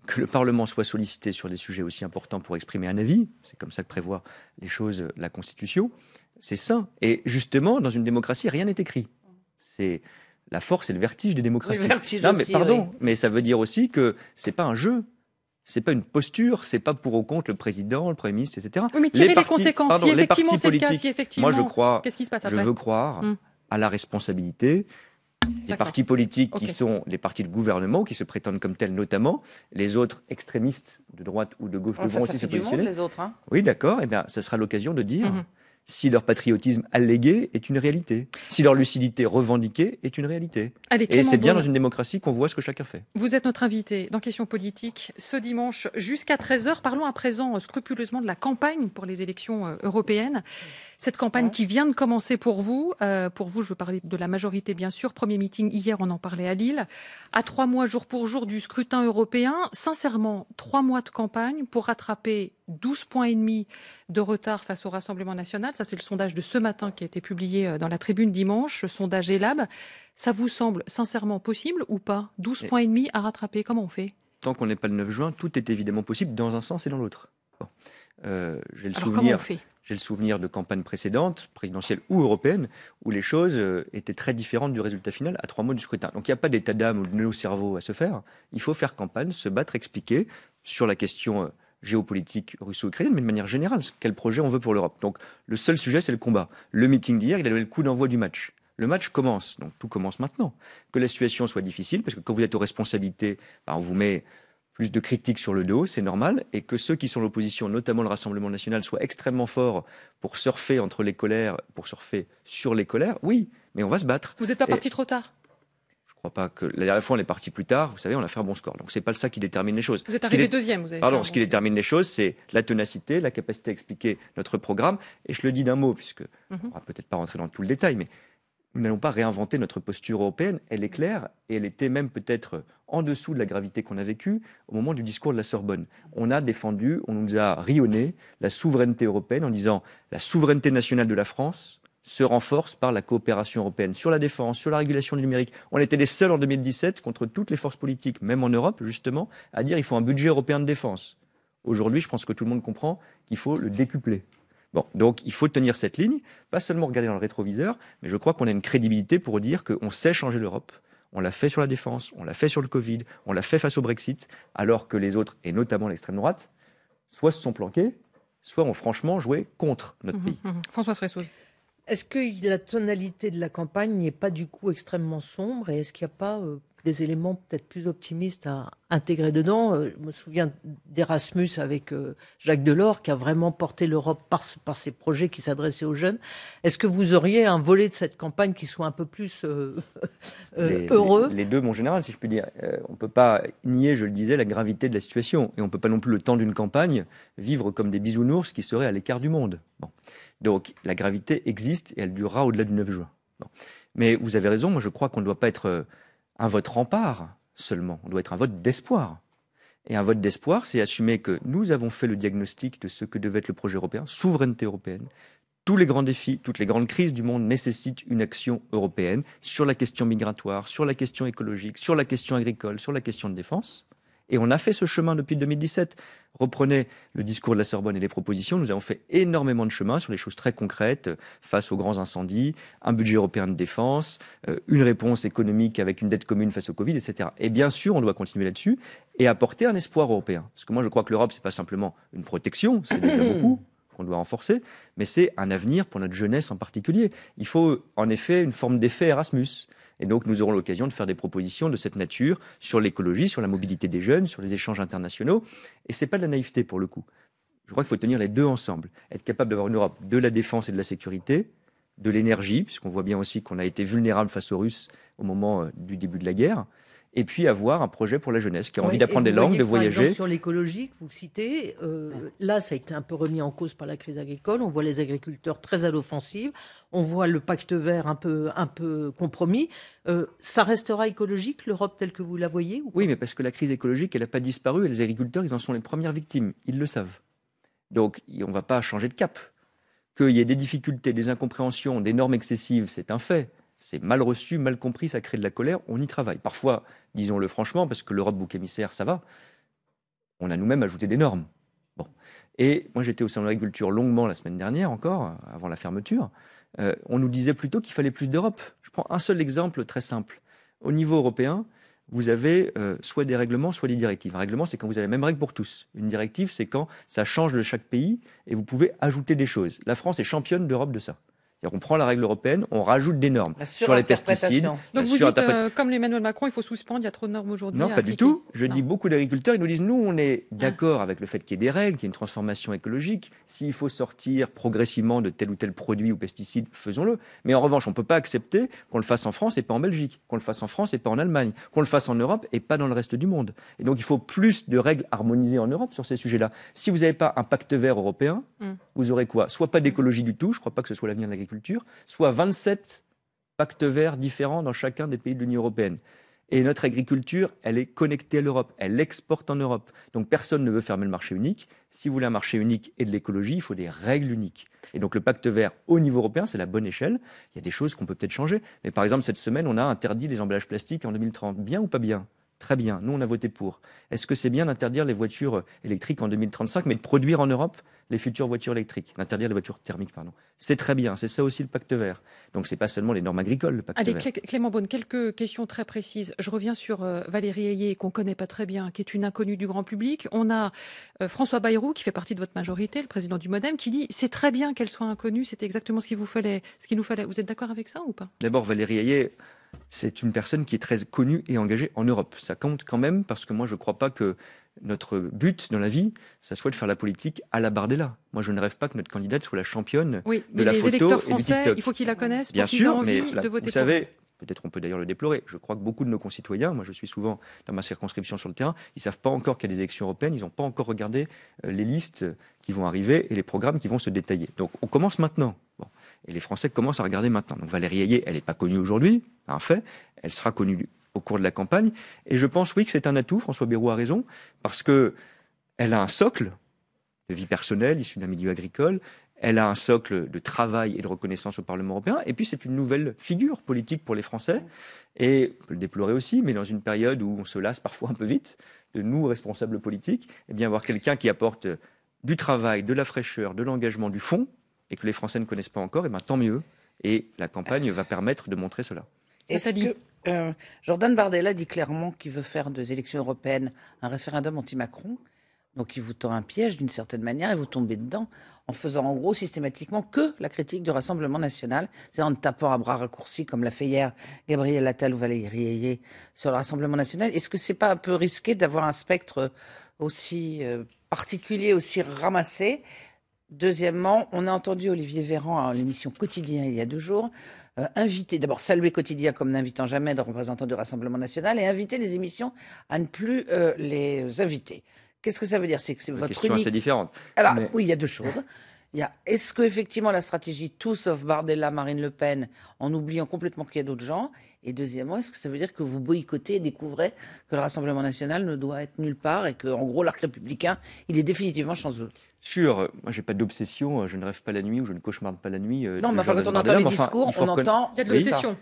que le Parlement soit sollicité sur des sujets aussi importants pour exprimer un avis, c'est comme ça que prévoit les choses la Constitution, c'est sain. Et justement, dans une démocratie, rien n'est écrit. C'est la force et le vertige des démocraties. non, mais pardon, mais ça veut dire aussi que c'est pas un jeu. C'est pas une posture, c'est pas pour au compte le président, le premier ministre, etc. mais tirer les, conséquences, si effectivement c'est le cas, effectivement. Moi, je crois. Qu'est-ce qui se passe Je veux croire hmm. à la responsabilité des partis politiques qui sont les partis de gouvernement, qui se prétendent comme tels notamment, les autres extrémistes de droite ou de gauche devront aussi se positionner. autres, hein. Oui, d'accord, et eh bien ce sera l'occasion de dire mhm si leur patriotisme allégué est une réalité, si leur lucidité revendiquée est une réalité. Et c'est bien dans une démocratie qu'on voit ce que chacun fait. Vous êtes notre invité dans Question politique, ce dimanche jusqu'à 13h. Parlons à présent euh, scrupuleusement de la campagne pour les élections euh, européennes. Cette campagne qui vient de commencer pour vous, euh, pour vous je veux parler de la majorité bien sûr, premier meeting hier, on en parlait à Lille, à trois mois jour pour jour du scrutin européen, sincèrement, trois mois de campagne pour rattraper 12 points et demi de retard face au Rassemblement national, ça, c'est le sondage de ce matin qui a été publié euh, dans la tribune dimanche, sondage ELAB. Ça vous semble sincèrement possible ou pas 12 points et demi à rattraper, comment on fait Tant qu'on n'est pas le 9 juin, tout est évidemment possible dans un sens et dans l'autre. Euh, j'ai le souvenir. J'ai le souvenir de campagnes précédentes, présidentielles ou européennes, où les choses euh, étaient très différentes du résultat final à trois mois du scrutin. Donc il n'y a pas d'état d'âme ou de nœud au cerveau à se faire. Il faut faire campagne, se battre, expliquer sur la question géopolitique russo-ukrainienne, mais de manière générale, quel projet on veut pour l'Europe. Donc le seul sujet, c'est le combat. Le meeting d'hier, il a donné le coup d'envoi du match. Le match commence, donc tout commence maintenant. Que la situation soit difficile, parce que quand vous êtes aux responsabilités, ben, on vous met plus de critiques sur le dos, c'est normal, et que ceux qui sont l'opposition, notamment le Rassemblement national, soient extrêmement forts pour surfer entre les colères, pour surfer sur les colères, oui, mais on va se battre. Vous n'êtes pas parti trop tard pas que. La dernière fois, on est parti plus tard, vous savez, on a fait un bon score. Donc, c'est pas ça qui détermine les choses. Vous êtes arrivé deuxième, vous avez Pardon, ce qui détermine les choses, c'est la tenacité, la capacité à expliquer notre programme. Et je le dis d'un mot, puisque mhm. on va peut-être pas rentrer dans tout le détail, mais nous n'allons pas réinventer notre posture européenne. Elle est claire et elle était même peut-être en dessous de la gravité qu'on a vécue au moment du discours de la Sorbonne. On a défendu, on nous a rionné la souveraineté européenne en disant la souveraineté nationale de la France se renforce par la coopération européenne sur la défense, sur la régulation du numérique. On était les seuls en 2017 contre toutes les forces politiques, même en Europe justement, à dire qu'il faut un budget européen de défense. Aujourd'hui, je pense que tout le monde comprend qu'il faut le décupler. Bon, donc il faut tenir cette ligne, pas seulement regarder dans le rétroviseur, mais je crois qu'on a une crédibilité pour dire qu'on sait changer l'Europe. On l'a fait sur la défense, on l'a fait sur le Covid, on l'a fait face au Brexit, alors que les autres, et notamment l'extrême droite, soit se sont planqués, soit ont franchement joué contre notre mmh, pays. Mmh, mmh. François Fressoul. Est-ce que la tonalité de la campagne n'est pas du coup extrêmement sombre et est-ce qu'il n'y a pas euh, des éléments peut-être plus optimistes à intégrer dedans. Euh, je me souviens d'Erasmus avec euh, Jacques Delors qui a vraiment porté l'Europe par, par ses projets qui s'adressaient aux jeunes. Est-ce que vous auriez un volet de cette campagne qui soit un peu plus euh, <laughs> heureux les, deux, mon général, si je puis dire. on ne peut pas nier, je le disais, la gravité de la situation. Et on ne peut pas non plus, le temps d'une campagne, vivre comme des bisounours qui seraient à l'écart du monde. Bon. Donc la gravité existe et elle durera au-delà du 9 juin. Mais vous avez raison, moi je crois qu'on ne doit pas être un vote rempart seulement, doit être un vote d'espoir. Et un vote d'espoir, c'est assumer que nous avons fait le diagnostic de ce que devait être le projet européen, souveraineté européenne. Tous les grands défis, toutes les grandes crises du monde nécessitent une action européenne sur la question migratoire, sur la question écologique, sur la question agricole, sur la question de défense. Et on a fait ce chemin depuis 2017. Reprenez le discours de la Sorbonne et les propositions. Nous avons fait énormément de chemin sur des choses très concrètes euh, face aux grands incendies, un budget européen de défense, euh, une réponse économique avec une dette commune face au Covid, etc. Et bien sûr, on doit continuer là-dessus et apporter un espoir européen. Parce que moi, je crois que l'Europe, n'est pas simplement une protection, c'est déjà <coughs> beaucoup qu'on doit renforcer, mais c'est un avenir pour notre jeunesse en particulier. Il faut en effet une forme d'effet Erasmus. Et donc, nous aurons l'occasion de faire des propositions de cette nature sur l'écologie, sur la mobilité des jeunes, sur les échanges internationaux. Et ce n'est pas de la naïveté pour le coup. Je crois qu'il faut tenir les deux ensemble. Être capable d'avoir une Europe de la défense et de la sécurité, de l'énergie, puisqu'on voit bien aussi qu'on a été vulnérable face aux Russes au moment euh, du début de la guerre, et puis avoir un projet pour la jeunesse qui a envie d'apprendre des langues, de voyager. sur l'écologique, vous citez, euh, là, ça a été un peu remis en cause par la crise agricole. On voit les agriculteurs très à l'offensive. On voit le pacte vert un peu, un peu compromis. Euh, ça restera écologique, l'Europe telle que vous la voyez Oui, mais parce que la crise écologique, elle n'a pas disparu et les agriculteurs, ils en sont les premières victimes. Ils le savent. Donc, on ne va pas changer de cap. Qu'il y ait des difficultés, des incompréhensions, des normes excessives, c'est un fait c'est mal reçu, mal compris, ça crée de la colère, on y travaille. Parfois, disons-le franchement, parce que l'Europe bouc émissaire, ça va, on a nous-mêmes ajouté des normes. Bon. Et moi, j'étais au sein de l'Agriculture longuement la semaine dernière encore, avant la fermeture. Euh, on nous disait plutôt qu'il fallait plus d'Europe. Je prends un seul exemple très simple. Au niveau européen, vous avez euh, soit des règlements, soit des directives. Un règlement, c'est quand vous avez la même règle pour tous. Une directive, c'est quand ça change de chaque pays et vous pouvez ajouter des choses. La France est championne d'Europe de ça. On prend la règle européenne, on rajoute des normes sur les pesticides. Donc euh, vous dites, euh, comme Emmanuel Macron, il faut suspendre, il y a trop de normes aujourd'hui. Non, pas du tout. Je dis beaucoup d'agriculteurs, ils nous disent, nous, on est ah. d'accord avec le fait qu'il y ait des règles, qu'il y ait une transformation écologique. S'il faut sortir progressivement de tel ou tel produit ou pesticide, faisons-le. Mais en revanche, on ne peut pas accepter qu'on le fasse en France et pas en Belgique, qu'on le fasse en France et pas en Allemagne, qu'on le fasse en Europe et pas dans le reste du monde. Et donc, il faut plus de règles harmonisées en Europe sur ces sujets-là. Si vous n'avez pas un pacte vert européen, hum. vous aurez quoi Soit pas d'écologie du tout, je ne crois pas que ce soit l'avenir de l'agriculture soit 27 pactes verts différents dans chacun des pays de l'Union européenne. Et notre agriculture, elle est connectée à l'Europe, elle exporte en Europe. Donc personne ne veut fermer le marché unique. Si vous voulez un marché unique et de l'écologie, il faut des règles uniques. Et donc le pacte vert au niveau européen, c'est la bonne échelle. Il y a des choses qu'on peut peut-être changer. Mais par exemple, cette semaine, on a interdit les emballages plastiques en 2030. Bien ou pas bien Très bien, nous on a voté pour. Est-ce que c'est bien d'interdire les voitures euh, électriques en 2035, mais de produire en Europe les futures voitures électriques, d'interdire les voitures thermiques, pardon C'est très bien, c'est ça aussi le pacte vert. Donc n'est pas seulement les normes agricoles, le pacte Allez, Clément Beaune, quelques questions très précises. Je reviens sur euh, Valérie Ayé, qu'on ne connaît pas très bien, qui est une inconnue du grand public. On a euh, François Bayrou, qui fait partie de votre majorité, le président du MoDem, qui dit c'est très bien qu'elle soit inconnue, c'est exactement ce qu'il vous fallait, ce qu'il nous fallait. Vous êtes d'accord avec ça ou pas D'abord, Valérie Ayé c'est une personne qui est très connue et engagée en Europe. Ça compte quand même parce que moi je ne crois pas que notre but dans la vie, ça soit de faire la politique à la Bardella. Moi, je ne rêve pas que notre candidate soit la championne de la photo Oui, français, et du français, Il faut qu'ils la connaissent pour qu'ils aient envie de voter. Vous savez, peut-être on peut d'ailleurs le déplorer. Je crois que beaucoup de nos concitoyens, moi je suis souvent dans ma circonscription sur le terrain, ils ne savent pas encore qu'il y a des élections européennes, ils n'ont pas encore regardé euh, les listes qui vont arriver et les programmes qui vont se détailler. Donc on commence maintenant. Et les Français commencent à regarder maintenant. Donc Valérie Ayé, elle n'est pas connue aujourd'hui, un fait, elle sera connue au cours de la campagne. Et je pense, oui, que c'est un atout, François Bérou a raison, parce qu'elle a un socle de vie personnelle, issue d'un milieu agricole, elle a un socle de travail et de reconnaissance au Parlement européen, et puis c'est une nouvelle figure politique pour les Français, et on peut le déplorer aussi, mais dans une période où on se lasse parfois un peu vite de nous, responsables politiques, eh bien avoir quelqu'un qui apporte du travail, de la fraîcheur, de l'engagement, du fond, et que les Français ne connaissent pas encore, et bien tant mieux. Et la campagne va permettre de montrer cela. Est-ce que euh, Jordan Bardella dit clairement qu'il veut faire des élections européennes un référendum anti-Macron donc il vous tend un piège d'une certaine manière et vous tombez dedans en faisant en gros systématiquement que la critique du Rassemblement national, c'est-à-dire en tapant à bras raccourcis comme l'a fait hier Gabriel Attal ou Valérie Ayé sur le Rassemblement national. Est-ce que c'est pas un peu risqué d'avoir un spectre euh, aussi euh, particulier, aussi ramassé Deuxièmement, on a entendu Olivier Véran à l'émission Quotidien il y a deux jours euh, inviter, d'abord saluer Quotidien comme n'invitant jamais de représentants du Rassemblement national et inviter les émissions à ne plus euh, les inviter. Qu'est-ce que ça veut dire C'est que votre question assez différente. Alors oui, il y a deux choses. Il y a est-ce que effectivement la stratégie tout sauf Bardella, Marine Le Pen, en oubliant complètement qu'il y a d'autres gens et deuxièmement, est-ce que ça veut dire que vous boycottez et découvrez que le Rassemblement national ne doit être nulle part et qu'en gros, l'arc républicain, il est définitivement chanceux sur, moi j'ai pas d'obsession, euh, je ne rêve pas la nuit ou je ne cauchemarde pas la nuit. Euh, non, mais quand on entend les discours, on entend. Il y a de l'obsession.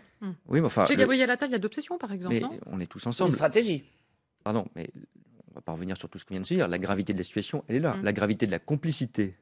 Oui, mais enfin. Chez Gabriel Attal, il y a d'obsession, par exemple. on est tous ensemble. Une stratégie. Pardon, mais on ne va pas revenir sur tout ce qu'on vient de se dire. La gravité de la situation, elle est là. Mm. La gravité de la complicité,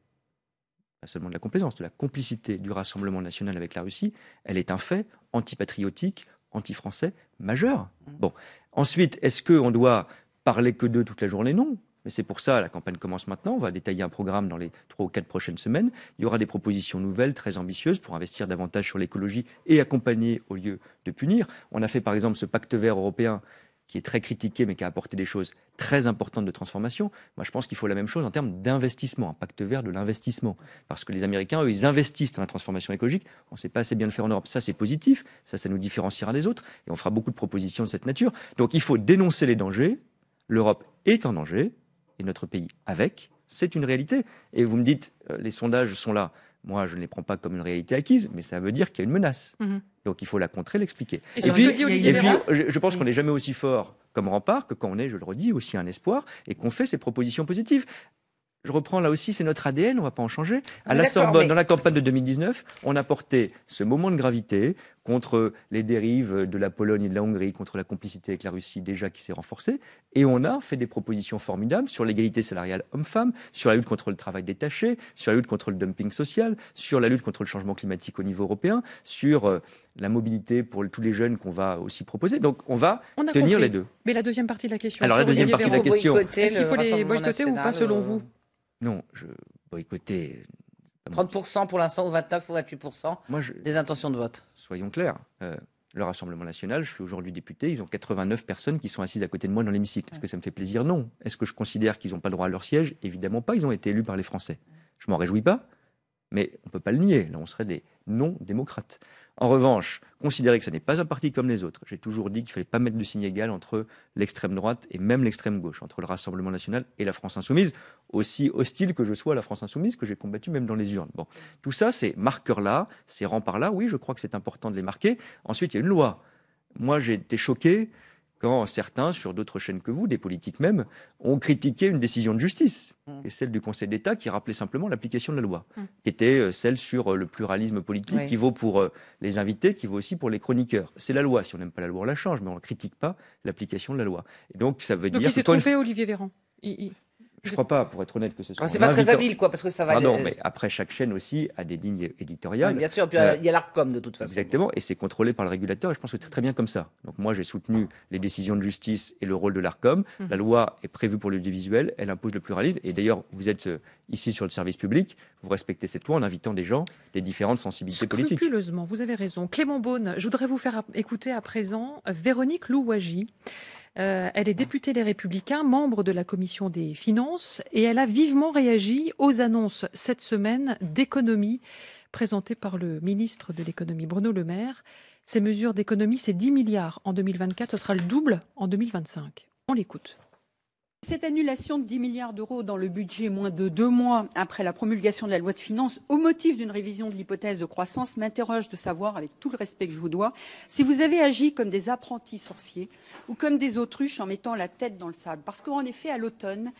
pas seulement de la complaisance, de la complicité du Rassemblement national avec la Russie, elle est un fait antipatriotique, anti-français majeur. Mm. Bon. Ensuite, est-ce qu'on doit parler que d'eux toute la journée Non c'est pour ça, la campagne commence maintenant. On va détailler un programme dans les trois ou quatre prochaines semaines. Il y aura des propositions nouvelles, très ambitieuses, pour investir davantage sur l'écologie et accompagner au lieu de punir. On a fait par exemple ce pacte vert européen qui est très critiqué, mais qui a apporté des choses très importantes de transformation. Moi, je pense qu'il faut la même chose en termes d'investissement, un pacte vert de l'investissement. Parce que les Américains, eux, ils investissent dans la transformation écologique. On ne sait pas assez bien le faire en Europe. Ça, c'est positif. Ça, ça nous différenciera des autres. Et on fera beaucoup de propositions de cette nature. Donc, il faut dénoncer les dangers. L'Europe est en danger et notre pays avec, c'est une réalité. Et vous me dites, euh, les sondages sont là. Moi, je ne les prends pas comme une réalité acquise, mais ça veut dire qu'il y a une menace. Mhm. Donc il faut la contrer, l'expliquer. Et, puis, je, pense qu'on n'est jamais aussi fort comme rempart que quand on est, je le redis, aussi un espoir et qu'on fait ses propositions positives je reprends là aussi, c'est notre ADN, on ne va pas en changer. À ah, la Sorbonne, dans la campagne de 2019, on a porté ce moment de gravité contre les dérives de la Pologne et de la Hongrie, contre la complicité avec la Russie déjà qui s'est renforcée. Et on a fait des propositions formidables sur l'égalité salariale homme-femme, sur la lutte contre le travail détaché, sur la lutte contre le dumping social, sur la lutte contre le changement climatique au niveau européen, sur euh, la mobilité pour tous les jeunes qu'on va aussi proposer. Donc on va tenir les deux. Mais la deuxième partie de la question. Alors la deuxième partie de la question. Est-ce qu'il faut les boycotter ou pas selon vous non, je boycottais. 30% euh, pour l'instant ou 29 ou 28% des intentions de vote. Soyons clairs. Euh, le Rassemblement national, je suis aujourd'hui député, ils ont 89 personnes qui sont assises à côté de moi dans l'hémicycle. Est-ce que ça me fait plaisir Non. Est-ce que je considère qu'ils n'ont pas le droit à leur siège Évidemment pas, ils ont été élus par les Français. Je m'en réjouis pas, mais on ne peut pas le nier. Là, on serait des, non démocrate. En revanche, considérer que ce n'est pas un parti comme les autres, j'ai toujours dit qu'il ne fallait pas mettre de signe égal entre l'extrême droite et même l'extrême gauche, entre le Rassemblement national et la France insoumise, aussi hostile que je sois à la France insoumise, que j'ai combattu même dans les urnes. Bon, tout ça, ces marqueurs-là, ces remparts-là, oui, je crois que c'est important de les marquer. Ensuite, il y a une loi. Moi, j'ai été choqué quand certains, sur d'autres chaînes que vous, des politiques même, ont critiqué une décision de justice, mm. et celle du Conseil d'État qui rappelait simplement l'application de la loi, mm. qui était euh, celle sur euh, le pluralisme politique, qui vaut pour euh, les invités, qui vaut aussi pour les chroniqueurs. C'est la loi. Si on n'aime pas la loi, on la change, mais on ne critique pas l'application de la loi. Et donc, ça veut dire. Il s'est trompé, Olivier Véran. Je ne crois pas, pour être honnête, que ce soit. C'est pas très habile, quoi, parce que ça va. Ah non, mais après, chaque chaîne aussi a des lignes éditoriales. bien sûr, puis euh, euh, il y a l'ARCOM de toute façon. Exactement, et c'est contrôlé par le régulateur, et je pense que c'est très bien comme ça. Donc moi, j'ai soutenu les décisions de justice et le rôle de l'ARCOM. Hum. La loi est prévue pour l'audiovisuel, elle impose le pluralisme, et d'ailleurs, vous êtes euh, ici sur le service public, vous respectez cette loi en invitant des gens des différentes sensibilités politiques. Scrupuleusement, vous avez raison. Clément Beaune, je voudrais vous faire écouter à présent Véronique Louwagie. Euh, elle est ah. députée Les Républicains, membre de la commission des finances, et elle a vivement réagi aux annonces cette semaine d'économie présentées par le ministre de l'économie Bruno Le Maire. Ces mesures d'économie, c'est 10 milliards en 2024, ce sera le double en 2025. On l'écoute. Cette annulation de 10 milliards d'euros dans le budget moins de deux mois après la promulgation de la loi de finances au motif d'une révision de l'hypothèse de croissance m'interroge de savoir, avec tout le respect que je vous dois, si vous avez agi comme des apprentis sorciers ou comme des autruches en mettant la tête dans le sable. Parce qu'en effet, à l'automne,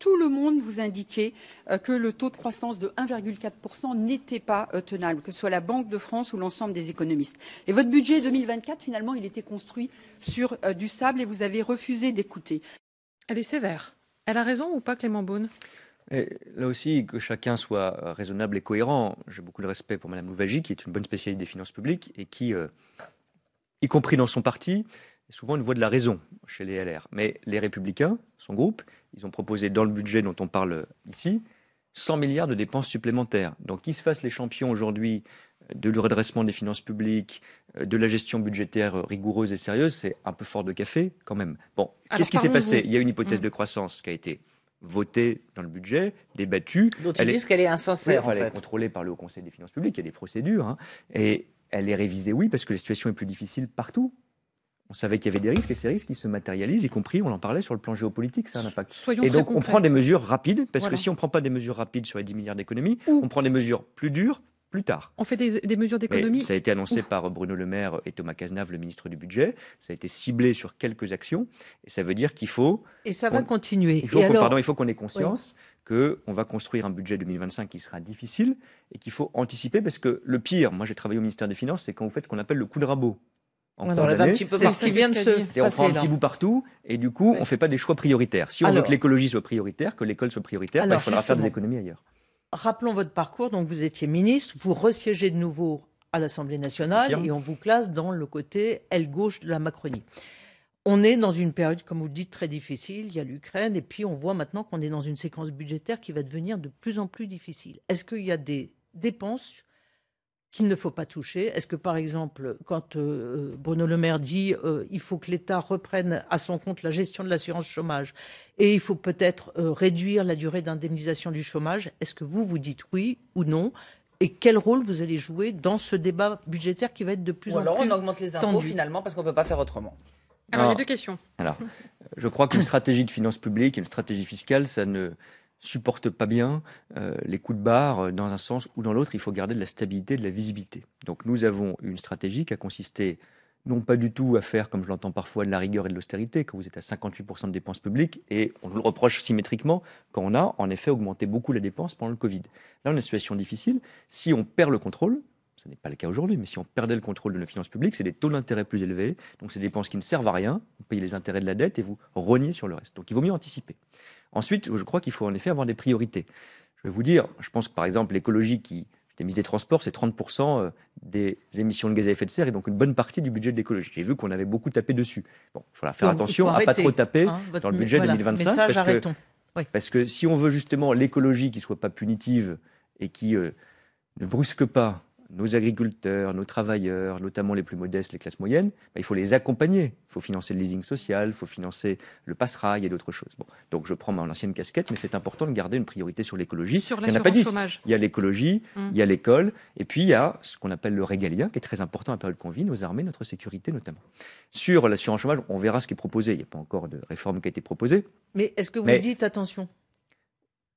tout le monde vous indiquait euh, que le taux de croissance de 1,4% n'était pas euh, tenable, que ce soit la Banque de France ou l'ensemble des économistes. Et votre budget 2024, finalement, il était construit sur euh, du sable et vous avez refusé d'écouter. Elle est sévère. Elle a raison ou pas, Clément Beaune là aussi, que chacun soit euh, raisonnable et cohérent. J'ai beaucoup de respect pour Mme Louvagie, qui est une bonne spécialiste des finances publiques et qui, euh, y compris dans son parti, est souvent une voix de la raison chez les LR. Mais les Républicains, son groupe, ils ont proposé dans le budget dont on parle ici, 100 milliards de dépenses supplémentaires. Donc, qu'ils se fassent les champions aujourd'hui de le redressement des finances publiques, euh, de la gestion budgétaire euh, rigoureuse et sérieuse, c'est un peu fort de café quand même. Bon, qu'est-ce qui s'est passé Il y a une hypothèse mm. de croissance qui a été votée dans le budget, débattue. Dont ils disent qu'elle est insincère. en fait. elle est contrôlée par le Conseil des finances publiques, il y a des procédures. Hein. et elle est révisée, oui, parce que la situation est plus difficile partout. On savait qu'il y avait des risques et ces risques qui se matérialisent, y compris, on en parlait sur le plan géopolitique, ça un impact. Soyons et donc on prend des mesures rapides, parce que si on ne prend pas des mesures rapides sur les 10 milliards d'économies, on prend des mesures plus dures, plus tard. On fait des, mesures d'économie. Ça a été annoncé par Bruno Le Maire et Thomas Cazenave, le ministre du Budget. Ça a été ciblé sur quelques actions. Et ça veut dire qu'il faut. Et ça va continuer. Il faut qu'on ait conscience que qu'on va construire un budget 2025 qui sera difficile et qu'il faut anticiper parce que le pire, moi j'ai travaillé au ministère des Finances, c'est quand vous faites ce qu'on appelle le coup de rabot. C'est ce qui vient de se passer, On prend un petit bout partout et du coup, on ne fait pas des choix prioritaires. Si on veut que l'écologie soit prioritaire, que l'école soit prioritaire, bah, il faudra faire des économies ailleurs rappelons votre parcours. Donc, vous étiez ministre, vous resiégez de nouveau à l'Assemblée nationale et on vous classe dans le côté aile gauche de la Macronie. On est dans une période, comme vous le dites, très difficile. Il y a l'Ukraine et puis on voit maintenant qu'on est dans une séquence budgétaire qui va devenir de plus en plus difficile. Est-ce qu'il y a des dépenses qu'il ne faut pas toucher Est-ce que, par exemple, quand euh, euh, Bruno Le Maire dit euh, il faut que l'État reprenne à son compte la gestion de l'assurance chômage et il faut peut-être réduire la durée d'indemnisation du chômage, est-ce que vous vous dites oui ou non et quel rôle vous allez jouer dans ce débat budgétaire qui va être de plus en plus plus. Alors, on augmente les impôts finalement parce qu'on ne peut pas faire autrement. Alors, il y a deux questions. Alors, je crois qu'une stratégie de finances publiques, une stratégie fiscale, ça ne supporte pas bien euh, les coups de barre euh, dans un sens ou dans l'autre. Il faut garder de la stabilité, de la visibilité. Donc nous avons une stratégie qui a consisté non pas du tout à faire, comme je l'entends parfois, de la rigueur et de l'austérité, quand vous êtes à 58% de dépenses publiques, et on vous le reproche symétriquement, quand on a en effet augmenté beaucoup la dépense pendant le Covid. Là, on a une situation difficile. Si on perd le contrôle, ce n'est pas le cas aujourd'hui, mais si on perdait le contrôle de nos finances publiques, c'est des taux d'intérêt plus élevés, donc c'est des dépenses qui ne servent à rien, vous payez les intérêts de la dette et vous reniez sur le reste. Donc il vaut mieux anticiper. Ensuite, je crois qu'il faut en effet avoir des priorités. Je vais vous dire, je pense que par exemple l'écologie qui mise des transports, c'est 30% euh, des émissions de gaz à effet de serre et donc une bonne partie du budget de l'écologie. J'ai vu qu'on avait beaucoup tapé dessus. Bon, il faudra faire attention à pas trop taper hein, dans le budget 2025 parce, que, parce, que, si on veut justement l'écologie qui ne soit pas punitive et qui euh, ne brusque pas nos agriculteurs, nos travailleurs, notamment les plus modestes, les classes moyennes, bah, il faut les accompagner. Il faut financer le leasing social, il faut financer le passerail et d'autres choses. Bon, donc je prends mon ancienne casquette, mais c'est important de garder une priorité sur l'écologie. Sur il n'y en a pas dix. Il y a l'écologie, mmh. il y a l'école, et puis il y a ce qu'on appelle le régalien, qui est très important à la période qu'on vit, nos armées, notre sécurité notamment. Sur l'assurance chômage, on verra ce qui est proposé. Il n'y a pas encore de réforme qui a été proposée. Mais est-ce que vous dites attention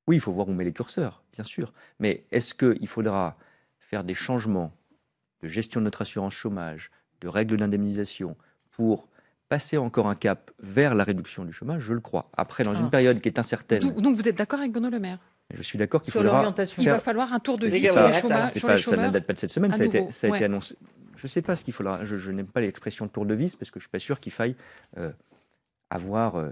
oui, il faut voir où on met les curseurs, bien sûr. Mais est-ce qu'il faudra faire des changements de gestion de notre assurance chômage, de règles d'indemnisation pour passer encore un cap vers la réduction du chômage, je le crois. Après, dans une ah. période qui est incertaine. Donc vous êtes d'accord avec Benoît Le Maire je suis d'accord qu'il faudra. Il va falloir un tour de vis sur, les, chômage, Ça ne date pas de cette semaine, ça a, été, a été, annoncé. Je ne sais pas ce qu'il faudra. Je, n'aime pas l'expression tour de vis parce que je ne suis pas sûr qu'il faille euh, avoir. Euh,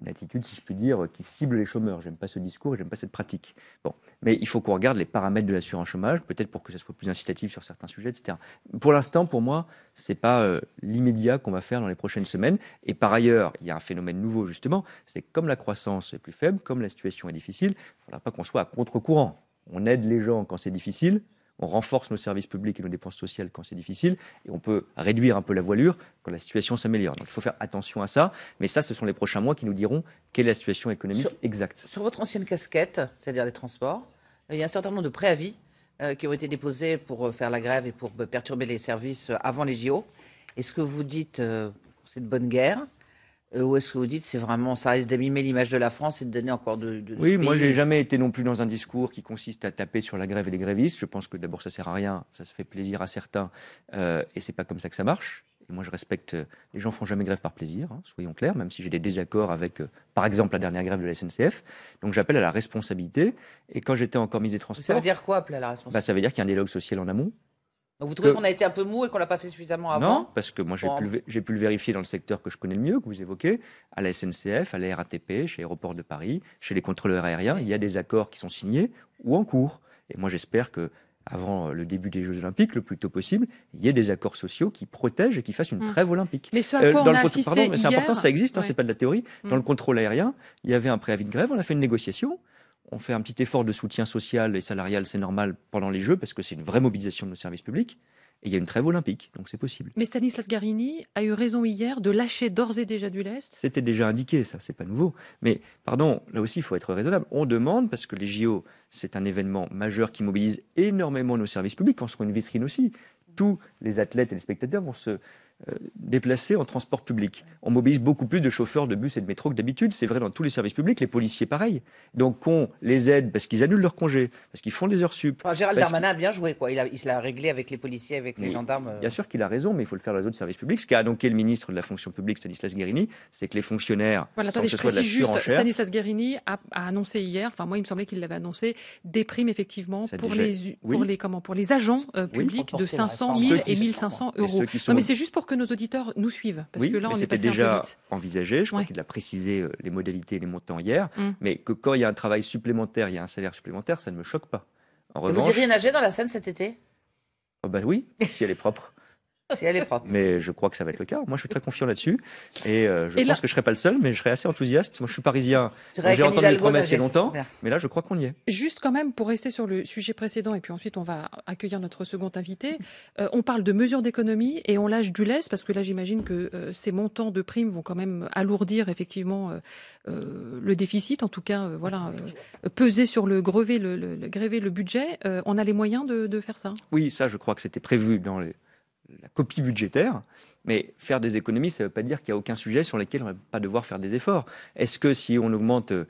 une attitude, si je puis dire, qui cible les chômeurs. J'aime pas ce discours, j'aime pas cette pratique. Bon, mais il faut qu'on regarde les paramètres de l'assurance chômage, peut-être pour que ça soit plus incitatif sur certains sujets, etc. Pour l'instant, pour moi, c'est pas euh, l'immédiat qu'on va faire dans les prochaines semaines. Et par ailleurs, il y a un phénomène nouveau justement, c'est comme la croissance est plus faible, comme la situation est difficile, il faudra pas qu'on soit à contre-courant. On aide les gens quand c'est difficile, on renforce nos services publics et nos dépenses sociales quand c'est difficile, et on peut réduire un peu la voilure quand la situation s'améliore. Donc il faut faire attention à ça, mais ça, ce sont les prochains mois qui nous diront quelle est la situation économique exacte. Sur votre ancienne casquette, c'est-à-dire les transports, euh, il y a un certain nombre de préavis euh, qui ont été déposés pour euh, faire la grève et pour perturber les services avant les JO. Est-ce que vous dites, c'est de bonne guerre euh, Ou est-ce que vous dites c'est vraiment ça risque d'abîmer l'image de la France et de donner encore de, de oui, moi j'ai jamais été non plus dans un discours qui consiste à taper sur la grève et les grévistes. Je pense que d'abord ça sert à rien, ça se fait plaisir à certains euh, et c'est pas comme ça que ça marche. Et moi je respecte, euh, les gens font jamais grève par plaisir, hein, soyons clairs, même si j'ai des désaccords avec, euh, par exemple, la dernière grève de la SNCF. Donc j'appelle à la responsabilité. Et quand j'étais encore ministre des Transports, ça veut dire quoi appeler à la responsabilité bah, Ça veut dire qu'il y a un dialogue social en amont vous trouvez qu'on a été un peu mou et qu'on l'a pas fait suffisamment avant Non, parce que moi j'ai pu, le vérifier dans le secteur que je connais le mieux, que vous évoquez, à la SNCF, à la RATP, chez Aéroports de Paris, chez les contrôleurs aériens, il y a des accords qui sont signés ou en cours. Et moi j'espère que avant le début des Jeux Olympiques, le plus tôt possible, il y ait des accords sociaux qui protègent et qui fassent une mm. trêve olympique. Mais ce euh, on a assisté c'est important, ça existe, hein, c'est pas de la théorie. Dans le mm. contrôle aérien, il y avait un préavis de grève, on a fait une négociation on fait un petit effort de soutien social et salarial, c'est normal, pendant les Jeux, parce que c'est une vraie mobilisation de nos services publics. Et il y a une trêve olympique, donc c'est possible. Mais Stanislas Garini a eu raison hier de lâcher d'ores et déjà du lest. C'était déjà indiqué, ça, c'est pas nouveau. Mais pardon, là aussi, il faut être raisonnable. On demande, parce que les JO, c'est un événement majeur qui mobilise énormément nos services publics, en seront une vitrine aussi. Tous les athlètes et les spectateurs vont se, euh, déplacés en transport public. On mobilise beaucoup plus de chauffeurs de bus et de métro que d'habitude. C'est vrai dans tous les services publics, les policiers pareil. Donc on les aide parce qu'ils annulent leur congé, parce qu'ils font des heures sup. Ah, Gérald Darmanin a bien joué, quoi. Il, a, l'a réglé avec les policiers, avec les gendarmes. Euh. Bien sûr qu'il a raison, mais il faut le faire dans les autres services publics. Ce qu'a annoncé le ministre de la fonction publique, Stanislas Guérini, c'est que les fonctionnaires. Voilà, attendez, je juste, Stanislas Guérini a, a, annoncé hier, enfin moi il me semblait qu'il l'avait annoncé, des primes effectivement pour, les, pour, les, comment, pour les agents euh, publics de 500, 000 et 1500 euros. Non, mais c'est juste pour que nos auditeurs nous suivent. Parce que là, on c'était déjà envisagé. Je crois qu'il a précisé euh, les modalités et les montants hier. Mm. Mais que quand il y a un travail supplémentaire, il y a un salaire supplémentaire, ça ne me choque pas. En revanche, vous irez nager dans la Seine cet été oh bah oui, si elle est propre si elle est propre. Mais je crois que ça va être le cas. Moi, je suis très confiant là-dessus. Et euh, je pense que je ne serai pas le seul, mais je serai assez enthousiaste. Moi, je suis parisien. J'ai entendu les promesses il y a longtemps, mais là, je crois qu'on y est. Juste quand même, pour rester sur le sujet précédent, et puis ensuite, on va accueillir notre second invité. Euh, on parle de mesures d'économie et on lâche du laisse parce que là, j'imagine que euh, ces montants de primes vont quand même alourdir effectivement le déficit, en tout cas, voilà, peser sur le grever le, le, budget. on a les moyens de faire ça Oui, ça, je crois que c'était prévu dans les la copie budgétaire, mais faire des économies, ça ne veut pas dire qu'il n'y a aucun sujet sur lequel on ne va pas devoir faire des efforts. Est-ce que si on augmente euh,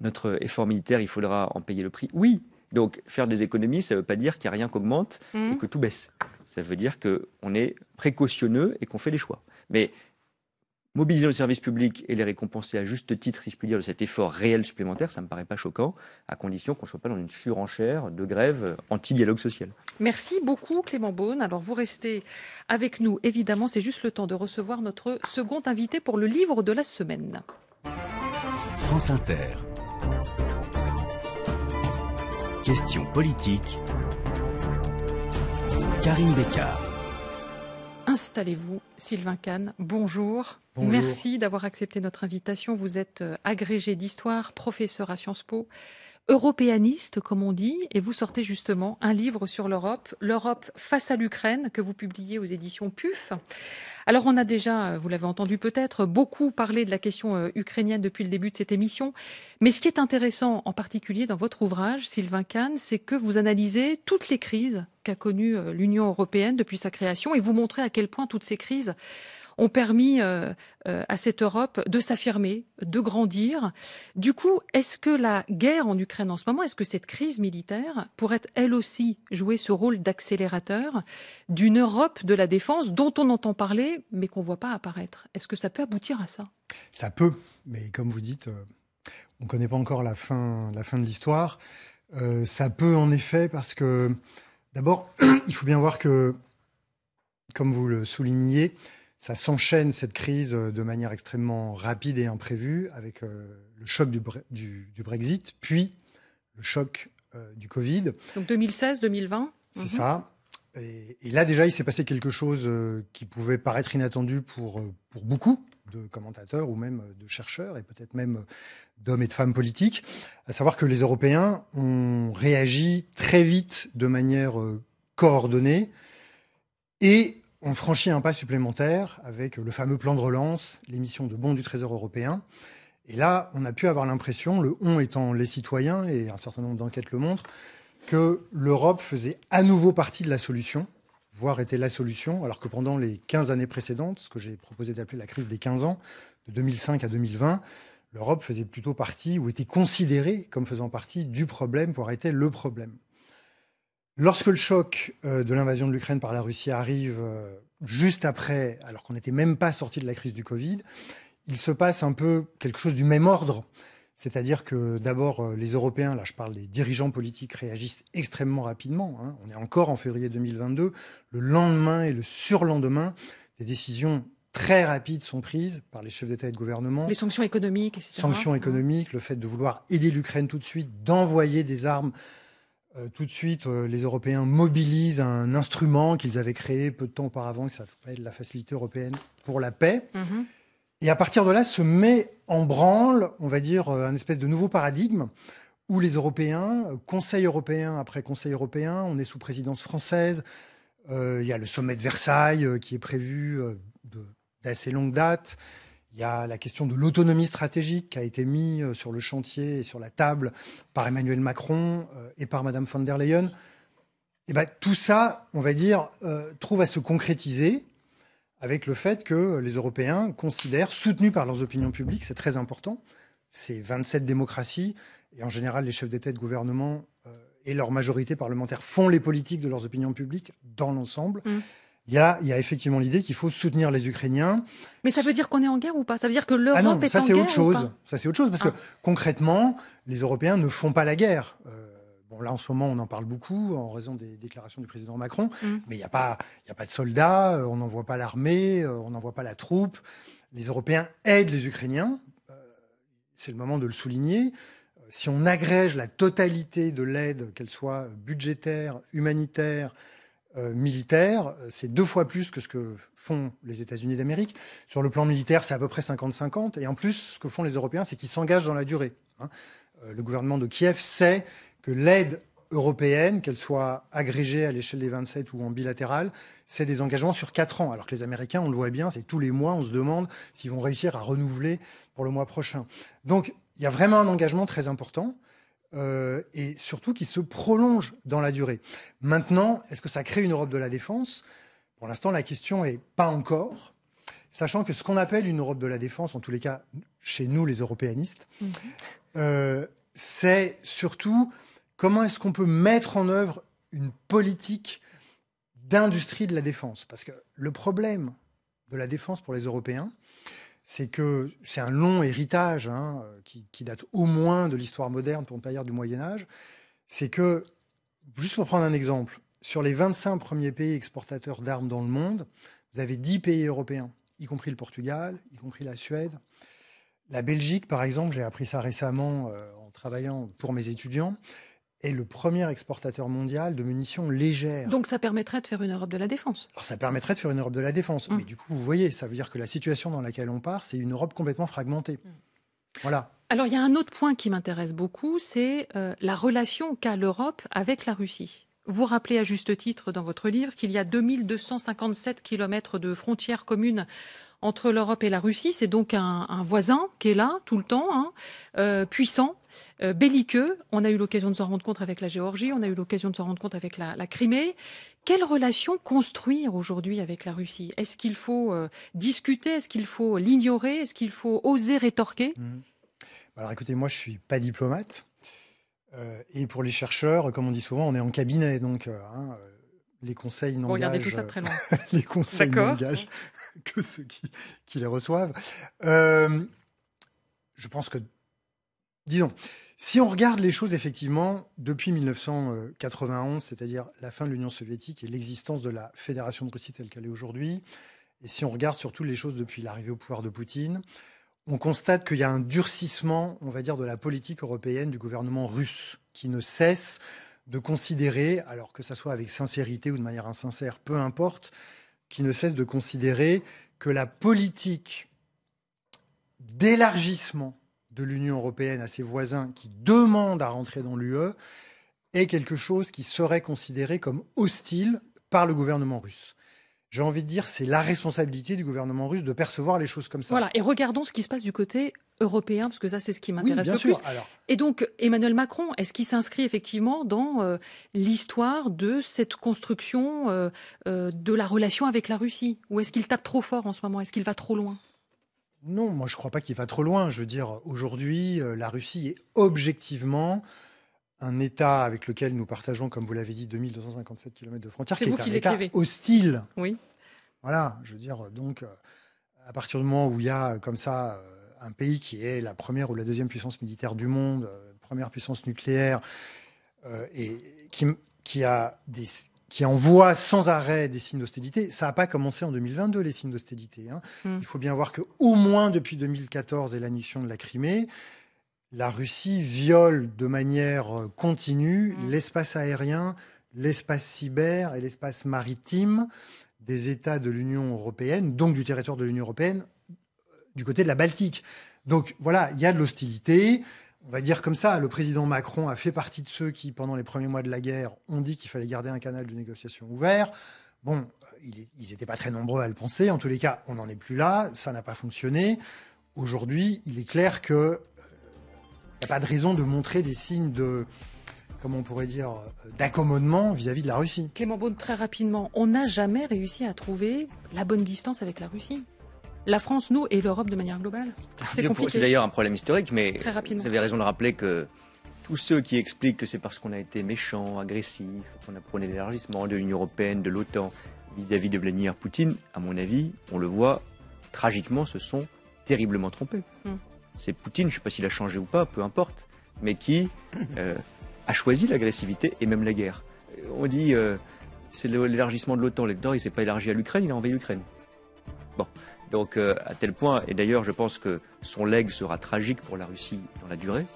notre effort militaire, il faudra en payer le prix Oui. Donc faire des économies, ça ne veut pas dire qu'il n'y a rien qu'augmente augmente et mmh. que tout baisse. Ça veut dire qu'on est précautionneux et qu'on fait les choix. Mais mobiliser le service public et les récompenser à juste titre, si je puis dire, de cet effort réel supplémentaire, ça ne me paraît pas choquant, à condition qu'on ne soit pas dans une surenchère de grève anti-dialogue social. Merci beaucoup Clément Beaune. Alors vous restez avec nous, évidemment, c'est juste le temps de recevoir notre second invité pour le livre de la semaine. France Inter. Question politique. Karine Bécard. Installez-vous, Sylvain Kahn. Bonjour. bonjour. Merci d'avoir accepté notre invitation. Vous êtes euh, agrégé d'histoire, professeur à Sciences Po européaniste, comme on dit, et vous sortez justement un livre sur l'Europe, L'Europe face à l'Ukraine, que vous publiez aux éditions PUF. Alors on a déjà, vous l'avez entendu peut-être, beaucoup parlé de la question euh, ukrainienne depuis le début de cette émission, mais ce qui est intéressant en particulier dans votre ouvrage, Sylvain Kahn, c'est que vous analysez toutes les crises qu'a connues euh, l'Union européenne depuis sa création et vous montrez à quel point toutes ces crises ont permis euh, euh, à cette Europe de s'affirmer, de grandir. Du coup, est-ce que la guerre en Ukraine en ce moment, est-ce que cette crise militaire pourrait elle aussi jouer ce rôle d'accélérateur d'une Europe de la défense dont on entend parler mais qu'on ne voit pas apparaître Est-ce que ça peut aboutir à ça Ça peut, mais comme vous dites, euh, on ne connaît pas encore la fin, la fin de l'histoire. ça peut en effet parce que d'abord, <clears throat> il faut bien voir que, comme vous le soulignez, ça s'enchaîne cette crise euh, de manière extrêmement rapide et imprévue avec euh, le choc du, du, Brexit, puis le choc euh, du Covid. Donc 2016-2020 C'est mhm. ça. Et, là déjà, il s'est passé quelque chose qui pouvait paraître inattendu pour, pour beaucoup de commentateurs ou même de chercheurs et peut-être même d'hommes et de femmes politiques, à savoir que les Européens ont réagi très vite de manière coordonnée et on franchit un pas supplémentaire avec le fameux plan de relance, l'émission de bons du Trésor européen. Et là, on a pu avoir l'impression, le on étant les citoyens, et un certain nombre d'enquêtes le montrent, que l'Europe faisait à nouveau partie de la solution, voire était la solution, alors que pendant les 15 années précédentes, ce que j'ai proposé d'appeler la crise des 15 ans, de 2005 à 2020, l'Europe faisait plutôt partie ou était considérée comme faisant partie du problème voire était le problème. Lorsque le choc euh, de l'invasion de l'Ukraine par la Russie arrive euh, juste après, alors qu'on n'était même pas sorti de la crise du Covid, il se passe un peu quelque chose du même ordre. C'est-à-dire que d'abord, euh, les Européens, là je parle des dirigeants politiques, réagissent extrêmement rapidement. Hein. On est encore en février 2022. Le lendemain et le surlendemain, des décisions très rapides sont prises par les chefs d'État et de gouvernement. Les sanctions économiques, etc. Sanctions hein. économiques, le fait de vouloir aider l'Ukraine tout de suite, d'envoyer des armes euh, tout de suite, euh, les Européens mobilisent un instrument qu'ils avaient créé peu de temps auparavant, qui s'appelle la Facilité européenne pour la paix. Mhm. Et à partir de là, se met en branle, on va dire, euh, un espèce de nouveau paradigme où les Européens, Conseil européen après Conseil européen, on est sous présidence française, il y a le sommet de Versailles qui est prévu d'assez longue date. Il y a la question de l'autonomie stratégique qui a été mise euh, sur le chantier et sur la table par Emmanuel Macron euh, et par Mme von der Leyen. Et eh bien, tout ça, on va dire, euh, trouve à se concrétiser avec le fait que les Européens considèrent, soutenus par leurs opinions publiques, c'est très important, ces 27 démocraties, et en général les chefs d'État et de gouvernement et leur majorité parlementaire font les politiques de leurs opinions publiques dans l'ensemble. Mmh il y a, effectivement l'idée qu'il faut soutenir les Ukrainiens. Mais ça veut dire qu'on est en guerre ou pas Ça veut dire que l'Europe ah non, est ça, c'est autre chose. ça c'est autre chose parce que ah. concrètement, les Européens ne font pas la guerre. Euh, bon là en ce moment on en parle beaucoup en raison des déclarations du président Macron, mm. mais il n'y a pas, de soldats, euh, on n'envoie pas l'armée, euh, on n'envoie pas la troupe. Les Européens aident les Ukrainiens. c'est le moment de le souligner si on agrège la totalité de l'aide, qu'elle soit budgétaire, humanitaire, euh, militaire, euh, c'est deux fois plus que ce que font les États-Unis d'Amérique. Sur le plan militaire, c'est à peu près 50-50. Et en plus, ce que font les Européens, c'est qu'ils s'engagent dans la durée. Hein. Euh, le gouvernement de Kiev sait que l'aide européenne, qu'elle soit agrégée à l'échelle des 27 ou en bilatéral, c'est des engagements sur quatre ans. Alors que les Américains, on le voit bien, c'est tous les mois, on se demande s'ils vont réussir à renouveler pour le mois prochain. Donc, il y a vraiment un engagement très important. Euh, et surtout qui se prolonge dans la durée. Maintenant, est-ce que ça crée une Europe de la défense Pour l'instant, la question est pas encore, sachant que ce qu'on appelle une Europe de la défense, en tous les cas chez nous les européanistes, mhm. euh, c'est surtout comment est-ce qu'on peut mettre en œuvre une politique d'industrie de la défense. Parce que le problème de la défense pour les Européens, c'est que c'est un long héritage hein, euh, qui, date au moins de l'histoire moderne, pour ne pas dire du Moyen Âge, c'est que, juste pour prendre un exemple, sur les 25 premiers pays exportateurs d'armes dans le monde, vous avez 10 pays européens, y compris le Portugal, y compris la Suède. La Belgique, par exemple, j'ai appris ça récemment euh, en travaillant pour mes étudiants, est le premier exportateur mondial de munitions légères. Donc ça permettrait de faire une Europe de la défense. Alors ça permettrait de faire une Europe de la défense. Mmh. Mais du coup, vous voyez, ça veut dire que la situation dans laquelle on part, c'est une Europe complètement fragmentée. Mmh. Voilà. Alors il y a un autre point qui m'intéresse beaucoup, c'est euh, la relation qu'a l'Europe avec la Russie. Vous rappelez à juste titre dans votre livre qu'il y a 2257 km de frontières communes entre l'Europe et la Russie. C'est donc un, voisin qui est là tout le temps, hein, euh, puissant, euh, belliqueux. On a eu l'occasion de s'en rendre compte avec la Géorgie, on a eu l'occasion de s'en rendre compte avec la, Crimée. Quelle relation construire aujourd'hui avec la Russie Est-ce qu'il faut euh, discuter Est-ce qu'il faut l'ignorer Est-ce qu'il faut oser rétorquer mmh. Alors écoutez, moi je suis pas diplomate. et pour les chercheurs, comme on dit souvent, on est en cabinet. Donc hein, les conseils n'engagent euh, <laughs> les conseils que ceux qui, les reçoivent. Euh, je pense que, disons, si on regarde les choses effectivement depuis 1991, c'est-à-dire la fin de l'Union soviétique et l'existence de la Fédération de Russie telle qu'elle est aujourd'hui, et si on regarde surtout les choses depuis l'arrivée au pouvoir de Poutine, on constate qu'il y a un durcissement, on va dire, de la politique européenne du gouvernement russe qui ne cesse de considérer, alors que ce soit avec sincérité ou de manière insincère, peu importe, qui ne cesse de considérer que la politique d'élargissement de l'Union européenne à ses voisins qui demandent à rentrer dans l'UE est quelque chose qui serait considéré comme hostile par le gouvernement russe j'ai envie de dire, c'est la responsabilité du gouvernement russe de percevoir les choses comme ça. Voilà, et regardons ce qui se passe du côté européen, parce que ça, c'est ce qui m'intéresse le plus. Et donc, Emmanuel Macron, est-ce qu'il s'inscrit effectivement dans euh, l'histoire de cette construction euh, euh, de la relation avec la Russie Ou est-ce qu'il tape trop fort en ce moment Est-ce qu'il va trop loin Non, moi, je ne crois pas qu'il va trop loin. Je veux dire, aujourd'hui, la Russie est objectivement un État avec lequel nous partageons, comme vous l'avez dit, 2257 km de frontières, qui est un État hostile. Oui. Voilà, je veux dire, donc, euh, à partir du moment où il y a euh, comme ça euh, un pays qui est la première ou la deuxième puissance militaire du monde, première puissance nucléaire, et qui, qui, a des, qui envoie sans arrêt des signes d'hostilité, ça n'a pas commencé en 2022, les signes d'hostilité. Hein. Hmm. Il faut bien voir qu'au moins depuis 2014 et l'annexion de la Crimée, la Russie viole de manière euh, continue mm. l'espace aérien, l'espace cyber et l'espace maritime des États de l'Union européenne, donc du territoire de l'Union européenne, euh, du côté de la Baltique. Donc voilà, il y a de l'hostilité. On va dire comme ça, le président Macron a fait partie de ceux qui, pendant les premiers mois de la guerre, ont dit qu'il fallait garder un canal de négociation ouvert. Bon, euh, ils n'étaient pas très nombreux à le penser. En tous les cas, on n'en est plus là. Ça n'a pas fonctionné. Aujourd'hui, il est clair que n'y a pas de raison de montrer des signes de, comment on pourrait dire, d'accommodement vis-à-vis de la Russie. Clément Beaune, très rapidement, on n'a jamais réussi à trouver la bonne distance avec la Russie. La France, nous, et l'Europe de manière globale. C'est C'est d'ailleurs un problème historique, mais vous avez raison de rappeler que tous ceux qui expliquent que c'est parce qu'on a été méchant, agressif, qu'on a prôné l'élargissement de l'Union européenne, de l'OTAN vis-à-vis de Vladimir Poutine, à mon avis, on le voit, tragiquement, se sont terriblement trompés. Hmm c'est Poutine, je ne sais pas s'il a changé ou pas, peu importe, mais qui euh, a choisi l'agressivité et même la guerre. On dit euh, c'est l'élargissement de l'OTAN. L'OTAN, il ne s'est pas élargi à l'Ukraine, il a envahi l'Ukraine. Bon, donc euh, à tel point, et d'ailleurs je pense que son legs sera tragique pour la Russie dans la durée,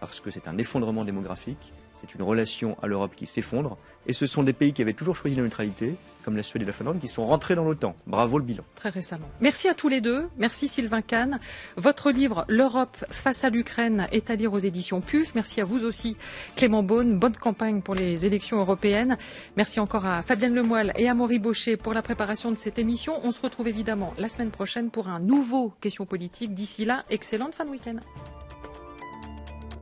parce que c'est un effondrement démographique, c'est une relation à l'Europe qui s'effondre, et ce sont des pays qui avaient toujours choisi la neutralité, comme la Suède et la Finlande, qui sont rentrés dans l'OTAN. Bravo le bilan. Très récemment. Merci à tous les deux. Merci Sylvain Kahn. Votre livre L'Europe face à l'Ukraine est à lire aux éditions PUF. Merci à vous aussi Clément Beaune. Bonne campagne pour les élections européennes. Merci encore à Fabienne Lemoyle et à Maurice Baucher pour la préparation de cette émission. On se retrouve évidemment la semaine prochaine pour un nouveau Question politique. D'ici là, excellente fin de week-end.